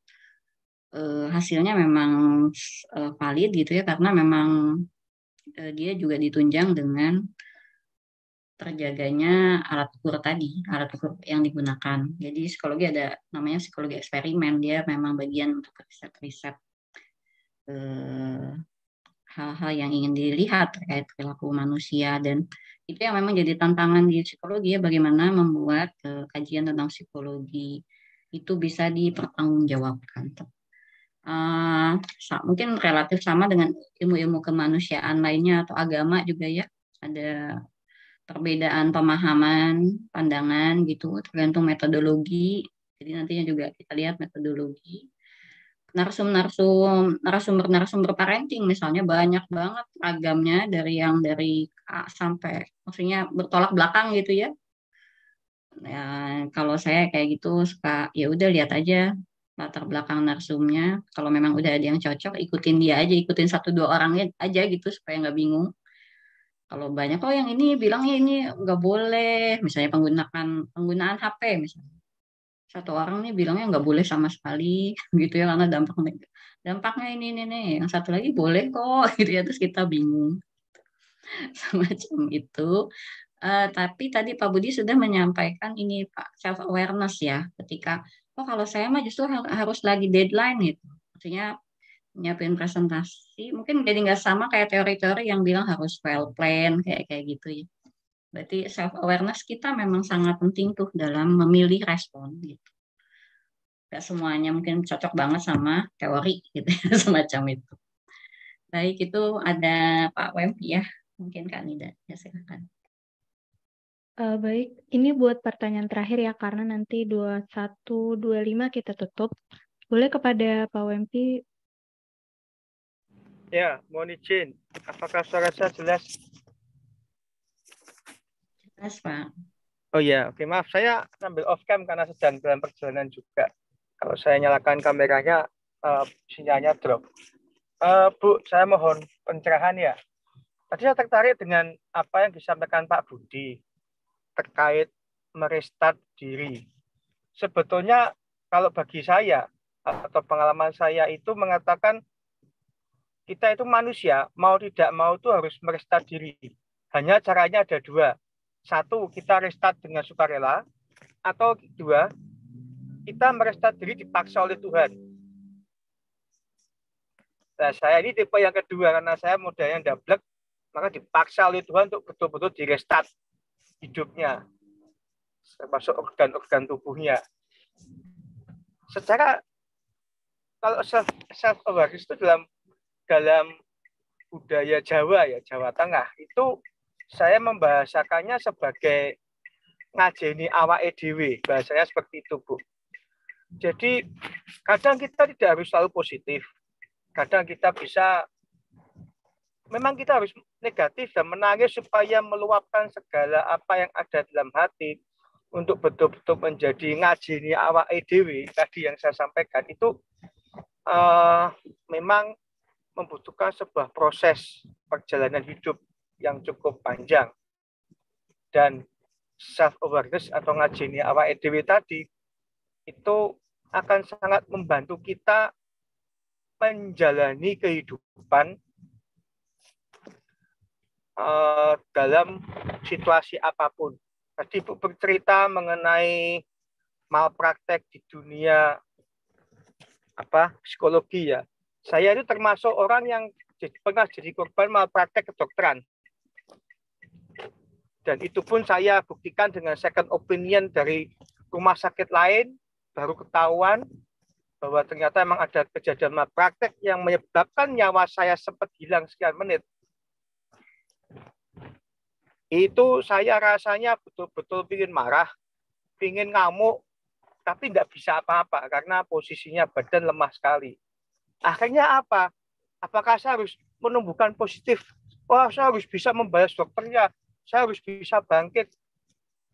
uh, hasilnya memang uh, valid gitu ya karena memang uh, dia juga ditunjang dengan terjaganya alat ukur tadi, alat ukur yang digunakan. Jadi psikologi ada namanya psikologi eksperimen, dia memang bagian untuk riset-riset eh, hal-hal yang ingin dilihat terkait perilaku manusia dan itu yang memang jadi tantangan di psikologi ya bagaimana membuat eh, kajian tentang psikologi itu bisa dipertanggungjawabkan. Uh, mungkin relatif sama dengan ilmu-ilmu kemanusiaan lainnya atau agama juga ya ada perbedaan pemahaman, pandangan gitu, tergantung metodologi. Jadi nantinya juga kita lihat metodologi. Narsum-narsum, narasumber-narasumber parenting misalnya banyak banget ragamnya dari yang dari A sampai, maksudnya bertolak belakang gitu ya. ya kalau saya kayak gitu suka ya udah lihat aja latar belakang narsumnya. Kalau memang udah ada yang cocok, ikutin dia aja, ikutin satu dua orangnya aja gitu supaya nggak bingung kalau banyak kok yang ini bilangnya ini nggak boleh misalnya penggunaan penggunaan HP misalnya satu orang nih bilangnya nggak boleh sama sekali gitu ya karena dampak dampaknya ini ini nih yang satu lagi boleh kok gitu ya terus kita bingung semacam itu uh, tapi tadi Pak Budi sudah menyampaikan ini Pak self awareness ya ketika oh kalau saya mah justru harus lagi deadline gitu maksudnya nyiapin presentasi mungkin jadi nggak sama kayak teori-teori yang bilang harus well plan kayak kayak gitu ya berarti self awareness kita memang sangat penting tuh dalam memilih respon gitu nggak semuanya mungkin cocok banget sama teori gitu semacam itu baik itu ada Pak Wempi ya mungkin Kak Nida ya silakan Uh, baik, ini buat pertanyaan terakhir ya, karena nanti 2125 kita tutup. Boleh kepada Pak Wempi Ya, mohon izin. Apakah suara saya jelas? Jelas, Pak. Oh ya, oke maaf. Saya ambil off cam karena sedang dalam perjalanan juga. Kalau saya nyalakan kameranya, uh, sinyalnya drop. Uh, Bu, saya mohon pencerahan ya. Tadi saya tertarik dengan apa yang disampaikan Pak Budi terkait merestart diri. Sebetulnya kalau bagi saya atau pengalaman saya itu mengatakan kita itu manusia mau tidak mau itu harus merestat diri. Hanya caranya ada dua. Satu, kita restart dengan sukarela. Atau dua, kita merestat diri dipaksa oleh Tuhan. Nah, saya ini tipe yang kedua karena saya modalnya double maka dipaksa oleh Tuhan untuk betul-betul direstart hidupnya, termasuk organ-organ tubuhnya. Secara kalau self self awareness itu dalam dalam budaya Jawa ya Jawa Tengah itu saya membahasakannya sebagai ngajeni awak edw bahasanya seperti itu bu jadi kadang kita tidak harus selalu positif kadang kita bisa memang kita harus negatif dan menangis supaya meluapkan segala apa yang ada dalam hati untuk betul-betul menjadi ngajeni awak edw tadi yang saya sampaikan itu uh, memang membutuhkan sebuah proses perjalanan hidup yang cukup panjang. Dan self-awareness atau ngajeni awa EDW tadi, itu akan sangat membantu kita menjalani kehidupan uh, dalam situasi apapun. Tadi Bu bercerita mengenai malpraktek di dunia apa psikologi ya saya itu termasuk orang yang pernah jadi korban malpraktek kedokteran. Dan itu pun saya buktikan dengan second opinion dari rumah sakit lain, baru ketahuan bahwa ternyata memang ada kejadian malpraktek yang menyebabkan nyawa saya sempat hilang sekian menit. Itu saya rasanya betul-betul ingin marah, ingin ngamuk, tapi tidak bisa apa-apa karena posisinya badan lemah sekali Akhirnya apa? Apakah saya harus menumbuhkan positif? oh saya harus bisa membayar dokternya. Saya harus bisa bangkit.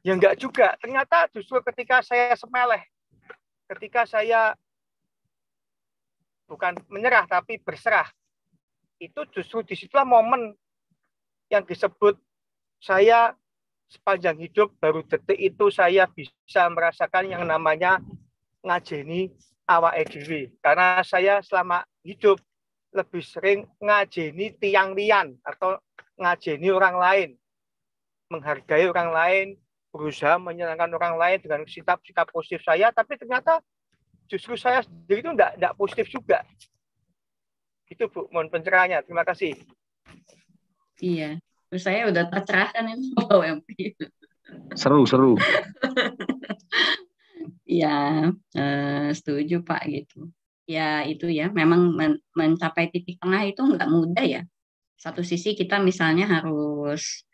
Ya enggak juga. Ternyata justru ketika saya semeleh, ketika saya bukan menyerah tapi berserah, itu justru disitulah momen yang disebut saya sepanjang hidup baru detik itu saya bisa merasakan yang namanya ngajeni awak edwi karena saya selama hidup lebih sering ngajeni tiang lian atau ngajeni orang lain menghargai orang lain berusaha menyenangkan orang lain dengan sikap-sikap positif saya tapi ternyata justru saya sendiri itu enggak, enggak positif juga itu bu mohon pencerahannya terima kasih iya saya udah tercerahkan itu seru seru ya setuju Pak gitu. Ya itu ya, memang mencapai titik tengah itu nggak mudah ya. Satu sisi kita misalnya harus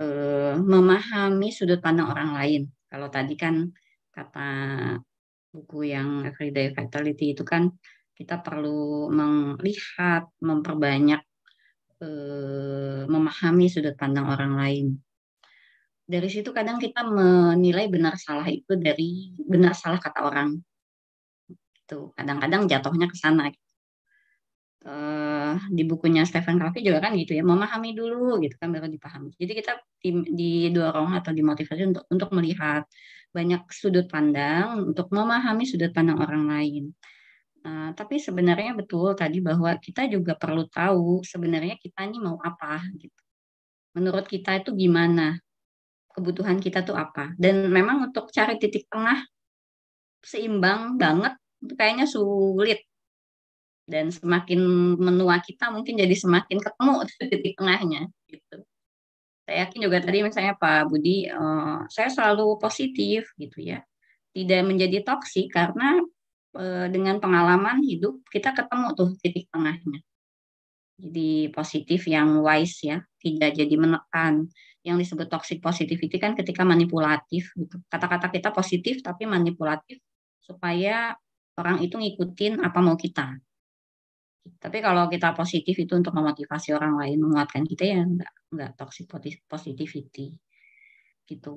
eh, memahami sudut pandang orang lain. Kalau tadi kan kata buku yang Everyday Vitality itu kan kita perlu melihat, memperbanyak, eh, memahami sudut pandang orang lain dari situ kadang kita menilai benar salah itu dari benar salah kata orang itu kadang-kadang jatuhnya ke sana uh, di bukunya Stephen Covey juga kan gitu ya memahami dulu gitu kan baru dipahami jadi kita di dua didorong atau dimotivasi untuk untuk melihat banyak sudut pandang untuk memahami sudut pandang orang lain Nah, tapi sebenarnya betul tadi bahwa kita juga perlu tahu sebenarnya kita ini mau apa gitu. Menurut kita itu gimana? kebutuhan kita tuh apa. Dan memang untuk cari titik tengah seimbang banget itu kayaknya sulit. Dan semakin menua kita mungkin jadi semakin ketemu titik tengahnya gitu. Saya yakin juga tadi misalnya Pak Budi, eh, saya selalu positif gitu ya. Tidak menjadi toksik karena eh, dengan pengalaman hidup kita ketemu tuh titik tengahnya. Jadi positif yang wise ya, tidak jadi menekan yang disebut toxic positivity kan ketika manipulatif gitu. Kata-kata kita positif tapi manipulatif supaya orang itu ngikutin apa mau kita. Tapi kalau kita positif itu untuk memotivasi orang lain, menguatkan kita ya enggak enggak toxic positivity. Gitu.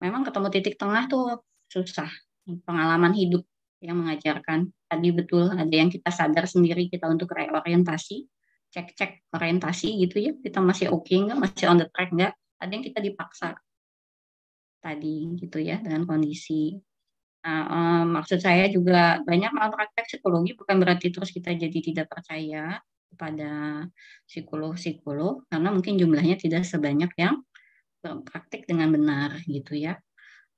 Memang ketemu titik tengah tuh susah. Pengalaman hidup yang mengajarkan tadi betul ada yang kita sadar sendiri kita untuk reorientasi, cek-cek orientasi gitu ya kita masih oke okay nggak masih on the track nggak ada yang kita dipaksa tadi gitu ya dengan kondisi nah, um, maksud saya juga banyak malpraktek psikologi bukan berarti terus kita jadi tidak percaya kepada psikolog-psikolog karena mungkin jumlahnya tidak sebanyak yang praktik dengan benar gitu ya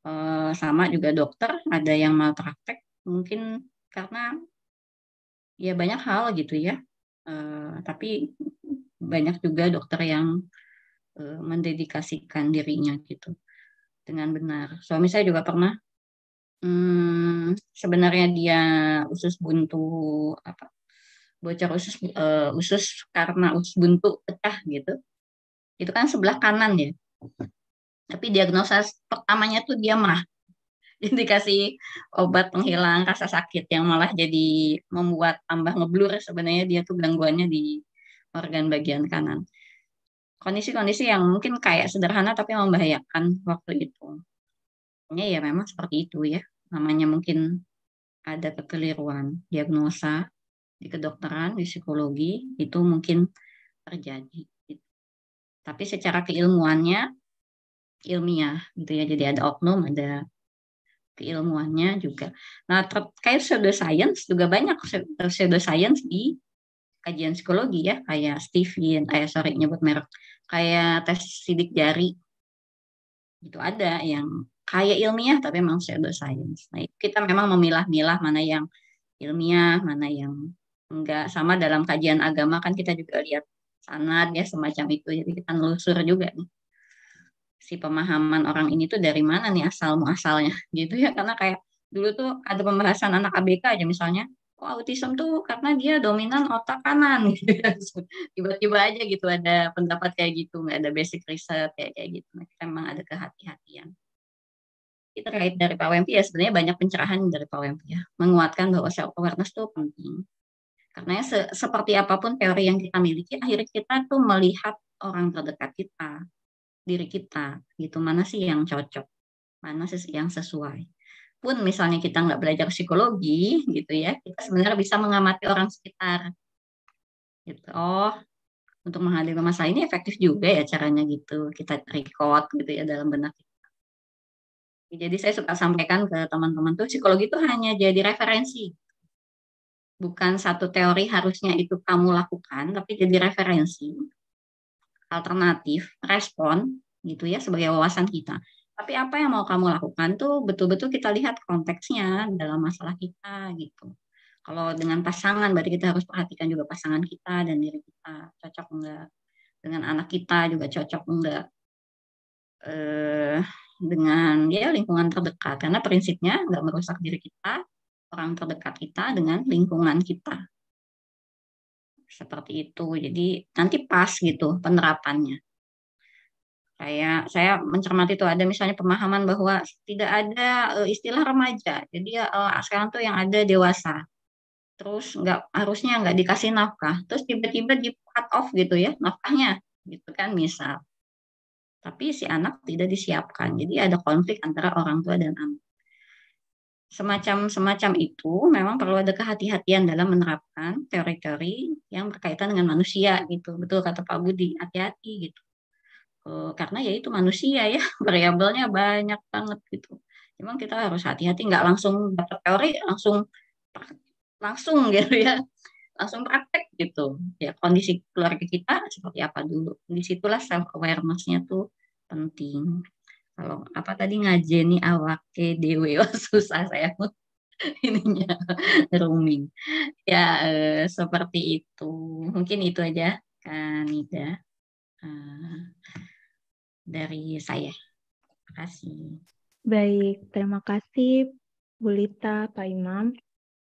e, sama juga dokter ada yang malpraktek mungkin karena ya banyak hal gitu ya Eh, tapi banyak juga dokter yang uh, mendedikasikan dirinya gitu dengan benar. Suami saya juga pernah hmm, sebenarnya dia usus buntu apa bocor usus uh, usus karena usus buntu pecah gitu. Itu kan sebelah kanan ya. Tapi diagnosis pertamanya tuh dia mah dikasih obat penghilang rasa sakit yang malah jadi membuat tambah ngeblur sebenarnya dia tuh gangguannya di organ bagian kanan. Kondisi-kondisi yang mungkin kayak sederhana tapi membahayakan waktu itu. Ya, ya memang seperti itu ya. Namanya mungkin ada kekeliruan diagnosa di kedokteran, di psikologi itu mungkin terjadi. Tapi secara keilmuannya ilmiah gitu ya. Jadi ada oknum, ada keilmuannya juga. Nah, terkait pseudoscience juga banyak pseudoscience di kajian psikologi ya, kayak Stephen, eh sorry nyebut merek, kayak tes sidik jari. Itu ada yang kayak ilmiah tapi memang pseudoscience. Nah, kita memang memilah-milah mana yang ilmiah, mana yang enggak. Sama dalam kajian agama kan kita juga lihat sanad ya semacam itu. Jadi kita nelusur juga nih si pemahaman orang ini tuh dari mana nih asal muasalnya gitu ya karena kayak dulu tuh ada pembahasan anak ABK aja misalnya oh autism tuh karena dia dominan otak kanan gitu ya, tiba-tiba aja gitu ada pendapat kayak gitu nggak ada basic riset kayak kayak gitu nah, kita memang ada kehati-hatian kita terkait dari Pak Wempi ya sebenarnya banyak pencerahan dari Pak Wempi ya menguatkan bahwa self awareness tuh penting karena se seperti apapun teori yang kita miliki akhirnya kita tuh melihat orang terdekat kita diri kita gitu mana sih yang cocok mana sih yang sesuai pun misalnya kita nggak belajar psikologi gitu ya kita sebenarnya bisa mengamati orang sekitar gitu oh untuk menghadapi masalah ini efektif juga ya caranya gitu kita record gitu ya dalam benak kita jadi saya suka sampaikan ke teman-teman tuh psikologi itu hanya jadi referensi bukan satu teori harusnya itu kamu lakukan tapi jadi referensi alternatif, respon gitu ya sebagai wawasan kita. Tapi apa yang mau kamu lakukan tuh betul-betul kita lihat konteksnya dalam masalah kita gitu. Kalau dengan pasangan berarti kita harus perhatikan juga pasangan kita dan diri kita cocok enggak dengan anak kita juga cocok enggak eh dengan ya lingkungan terdekat karena prinsipnya enggak merusak diri kita, orang terdekat kita dengan lingkungan kita seperti itu. Jadi nanti pas gitu penerapannya. Kayak saya mencermati itu ada misalnya pemahaman bahwa tidak ada eh, istilah remaja. Jadi eh, sekarang tuh yang ada dewasa. Terus nggak harusnya nggak dikasih nafkah. Terus tiba-tiba di cut off gitu ya nafkahnya gitu kan misal. Tapi si anak tidak disiapkan. Jadi ada konflik antara orang tua dan anak semacam semacam itu memang perlu ada kehati-hatian dalam menerapkan teori-teori yang berkaitan dengan manusia gitu betul kata Pak Budi hati-hati gitu e, karena ya itu manusia ya variabelnya banyak banget gitu memang kita harus hati-hati nggak langsung dapat teori langsung langsung gitu ya langsung praktek gitu ya kondisi keluarga kita seperti apa dulu disitulah self awarenessnya tuh penting kalau apa tadi ngajeni awake dewe oh, susah saya ininya roaming ya eh, seperti itu mungkin itu aja Kanida eh, dari saya terima kasih baik terima kasih Bulita Pak Imam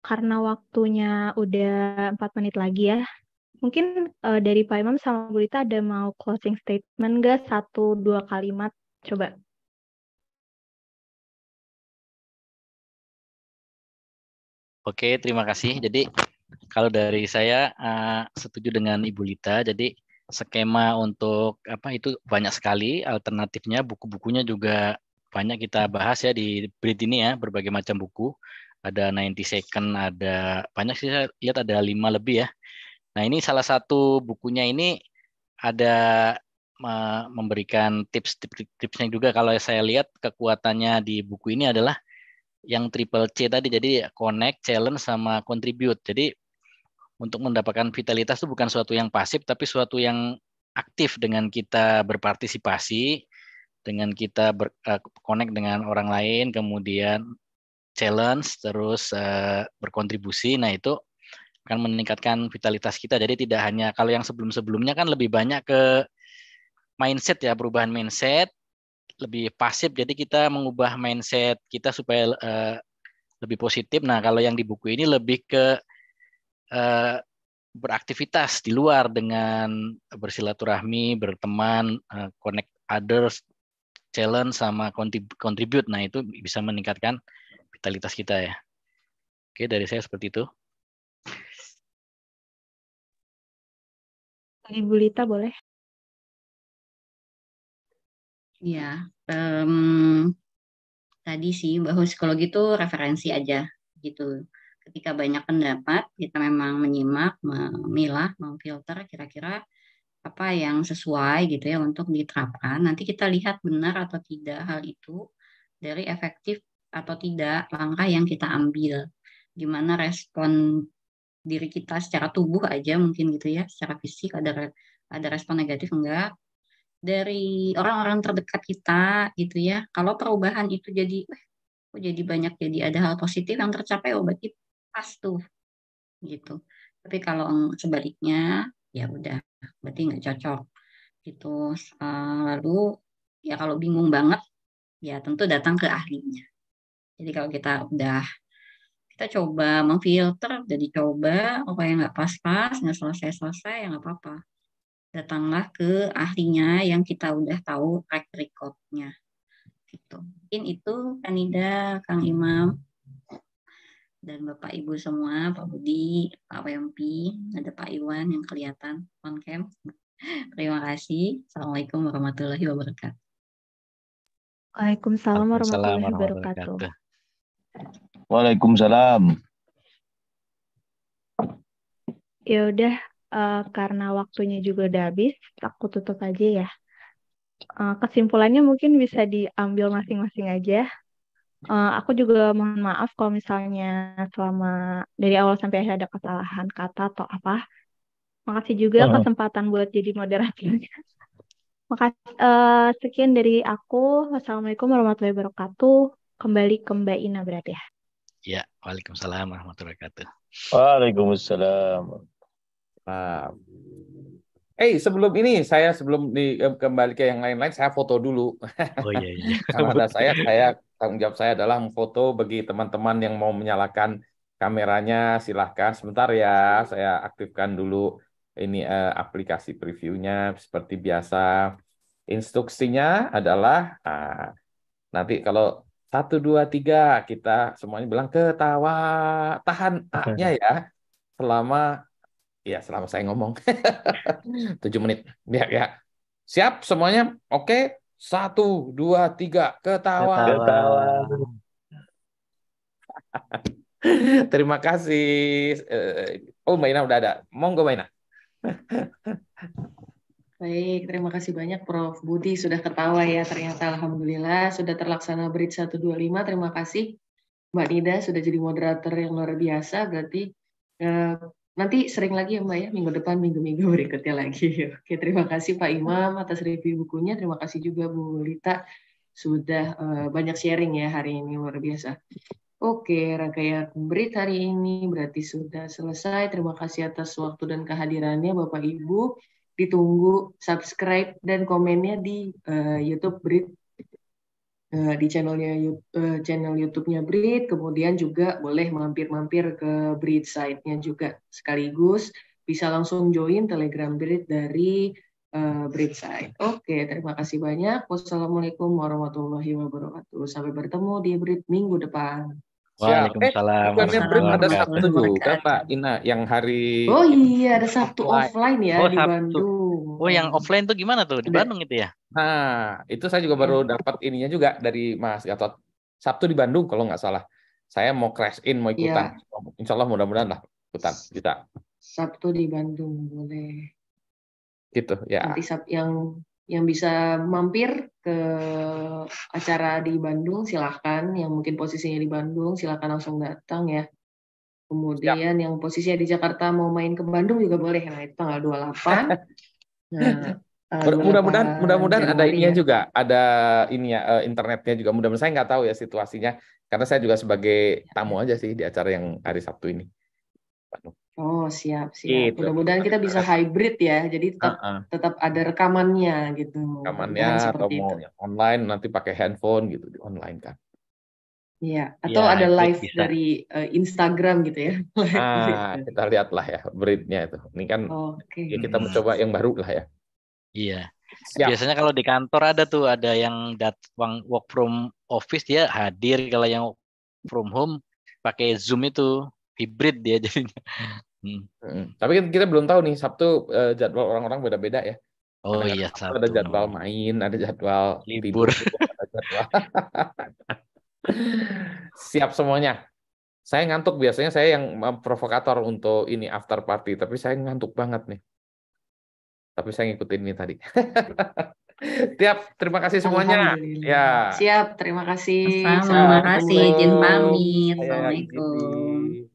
karena waktunya udah empat menit lagi ya mungkin eh, dari Pak Imam sama Bulita ada mau closing statement gak satu dua kalimat coba Oke, terima kasih. Jadi kalau dari saya uh, setuju dengan Ibu Lita. Jadi skema untuk apa itu banyak sekali alternatifnya, buku-bukunya juga banyak kita bahas ya di Brit ini ya, berbagai macam buku. Ada 90 second, ada banyak sih saya lihat ada lima lebih ya. Nah, ini salah satu bukunya ini ada uh, memberikan tips-tipsnya juga kalau saya lihat kekuatannya di buku ini adalah yang triple C tadi jadi connect, challenge sama contribute. Jadi untuk mendapatkan vitalitas itu bukan suatu yang pasif tapi suatu yang aktif dengan kita berpartisipasi, dengan kita ber, uh, connect dengan orang lain, kemudian challenge terus uh, berkontribusi. Nah, itu akan meningkatkan vitalitas kita. Jadi tidak hanya kalau yang sebelum-sebelumnya kan lebih banyak ke mindset ya, perubahan mindset lebih pasif jadi kita mengubah mindset kita supaya uh, lebih positif nah kalau yang di buku ini lebih ke uh, beraktivitas di luar dengan bersilaturahmi berteman uh, connect others challenge sama contribute nah itu bisa meningkatkan vitalitas kita ya oke dari saya seperti itu Ibu Lita boleh ya um, tadi sih bahwa psikologi itu referensi aja gitu. Ketika banyak pendapat, kita memang menyimak, memilah, memfilter kira-kira apa yang sesuai gitu ya untuk diterapkan. Nanti kita lihat benar atau tidak hal itu dari efektif atau tidak langkah yang kita ambil. Gimana respon diri kita secara tubuh aja mungkin gitu ya, secara fisik ada ada respon negatif enggak, dari orang-orang terdekat kita gitu ya. Kalau perubahan itu jadi eh, kok jadi banyak jadi ada hal positif yang tercapai oh berarti pas tuh gitu. Tapi kalau sebaliknya ya udah berarti nggak cocok gitu. Eh, lalu ya kalau bingung banget ya tentu datang ke ahlinya. Jadi kalau kita udah kita coba memfilter, jadi coba oh, apa yang nggak pas-pas, nggak selesai-selesai, ya nggak apa-apa datanglah ke ahlinya yang kita udah tahu track recordnya. Gitu. Mungkin itu Kanida, Kang Imam, dan Bapak Ibu semua, Pak Budi, Pak wmp ada Pak Iwan yang kelihatan on cam. Terima kasih. Assalamualaikum warahmatullahi wabarakatuh. Waalaikumsalam warahmatullahi wabarakatuh. Waalaikumsalam. Ya udah, Eh, karena waktunya juga udah habis, aku tutup aja ya. Uh, kesimpulannya mungkin bisa diambil masing-masing aja. Uh, aku juga mohon maaf kalau misalnya selama dari awal sampai akhir ada kesalahan kata atau apa. Makasih juga kesempatan buat jadi moderatornya. Makasih uh, sekian dari aku. Wassalamualaikum warahmatullahi wabarakatuh. Kembali ke Mbak Ina berarti ya. Ya, Waalaikumsalam warahmatullahi wabarakatuh. Waalaikumsalam. Mantap. eh hey, sebelum ini saya sebelum di, kembali ke yang lain-lain saya foto dulu. Oh iya. iya. Karena saya saya tanggung jawab saya adalah foto bagi teman-teman yang mau menyalakan kameranya silahkan. Sebentar ya saya aktifkan dulu ini uh, aplikasi previewnya seperti biasa. Instruksinya adalah uh, nanti kalau satu dua tiga kita semuanya bilang ketawa tahan a-nya ya selama Iya selama saya ngomong. 7 menit. Ya, ya. Siap semuanya? Oke. Satu, dua, tiga. Ketawa. Ketawa. Terima kasih. Eh, oh, Mbak udah ada. Monggo, Mbak Baik, terima kasih banyak Prof. Budi sudah ketawa ya ternyata Alhamdulillah sudah terlaksana Bridge 125. Terima kasih Mbak Nida sudah jadi moderator yang luar biasa. Berarti eh, Nanti sering lagi ya Mbak ya, minggu depan, minggu-minggu berikutnya lagi. Oke, terima kasih Pak Imam atas review bukunya. Terima kasih juga Bu Lita sudah eh, banyak sharing ya hari ini luar biasa. Oke, rangkaian berita hari ini berarti sudah selesai. Terima kasih atas waktu dan kehadirannya Bapak Ibu. Ditunggu subscribe dan komennya di uh, YouTube Berita. Eh, di channelnya eh, channel YouTube-nya Brit, kemudian juga boleh mampir-mampir ke Brit site-nya juga sekaligus bisa langsung join Telegram Brit dari eh, Brit site. Oke, terima kasih banyak. Wassalamualaikum warahmatullahi wabarakatuh. Sampai bertemu di Brit minggu depan. Eh, Waalaikumsalam. Eh, bukannya Brin ada Sabtu juga, Pak Ina, yang hari Oh iya, ada Sabtu offline, offline ya oh, di Sabtu. Bandung. Oh, yang offline tuh gimana tuh di Bandung itu ya? Nah, itu saya juga baru oh. dapat ininya juga dari Mas Gatot. Sabtu di Bandung kalau nggak salah. Saya mau crash in, mau iya. ikutan. Ya. Insya Allah mudah-mudahan lah ikutan kita. Sabtu di Bandung boleh. Gitu ya. Nanti yang yang bisa mampir ke acara di Bandung silahkan yang mungkin posisinya di Bandung silahkan langsung datang ya kemudian ya. yang posisinya di Jakarta mau main ke Bandung juga boleh nah itu tanggal 28 nah mudah-mudahan mudah-mudahan ada ininya ya. juga ada ini ya eh, internetnya juga mudah-mudahan saya nggak tahu ya situasinya karena saya juga sebagai ya. tamu aja sih di acara yang hari Sabtu ini Oh siap siap. Gitu. Mudah-mudahan kita bisa hybrid ya, jadi tetap uh -uh. tetap ada rekamannya gitu. Rekamannya atau mau itu. online nanti pakai handphone gitu di online kan. Iya. iya atau ya, ada live bisa. dari uh, Instagram gitu ya. ah kita lihatlah ya hybridnya itu. Ini kan okay. Ya kita mencoba yang baru lah ya. Iya. Siap. Biasanya kalau di kantor ada tuh ada yang datang work from office dia hadir kalau yang from home pakai Zoom itu hibrid dia jadinya. Hmm. Tapi kan kita belum tahu nih Sabtu uh, jadwal orang-orang beda-beda ya. Oh ada iya Sabtu. Ada jadwal main, ada jadwal libur, libur ada jadwal. Siap semuanya. Saya ngantuk biasanya saya yang provokator untuk ini after party, tapi saya ngantuk banget nih. Tapi saya ngikutin ini tadi. Tiap, terima kasih semuanya. Ya. Siap, terima kasih. Terima kasih, Jin pamit. Iya, Assalamualaikum.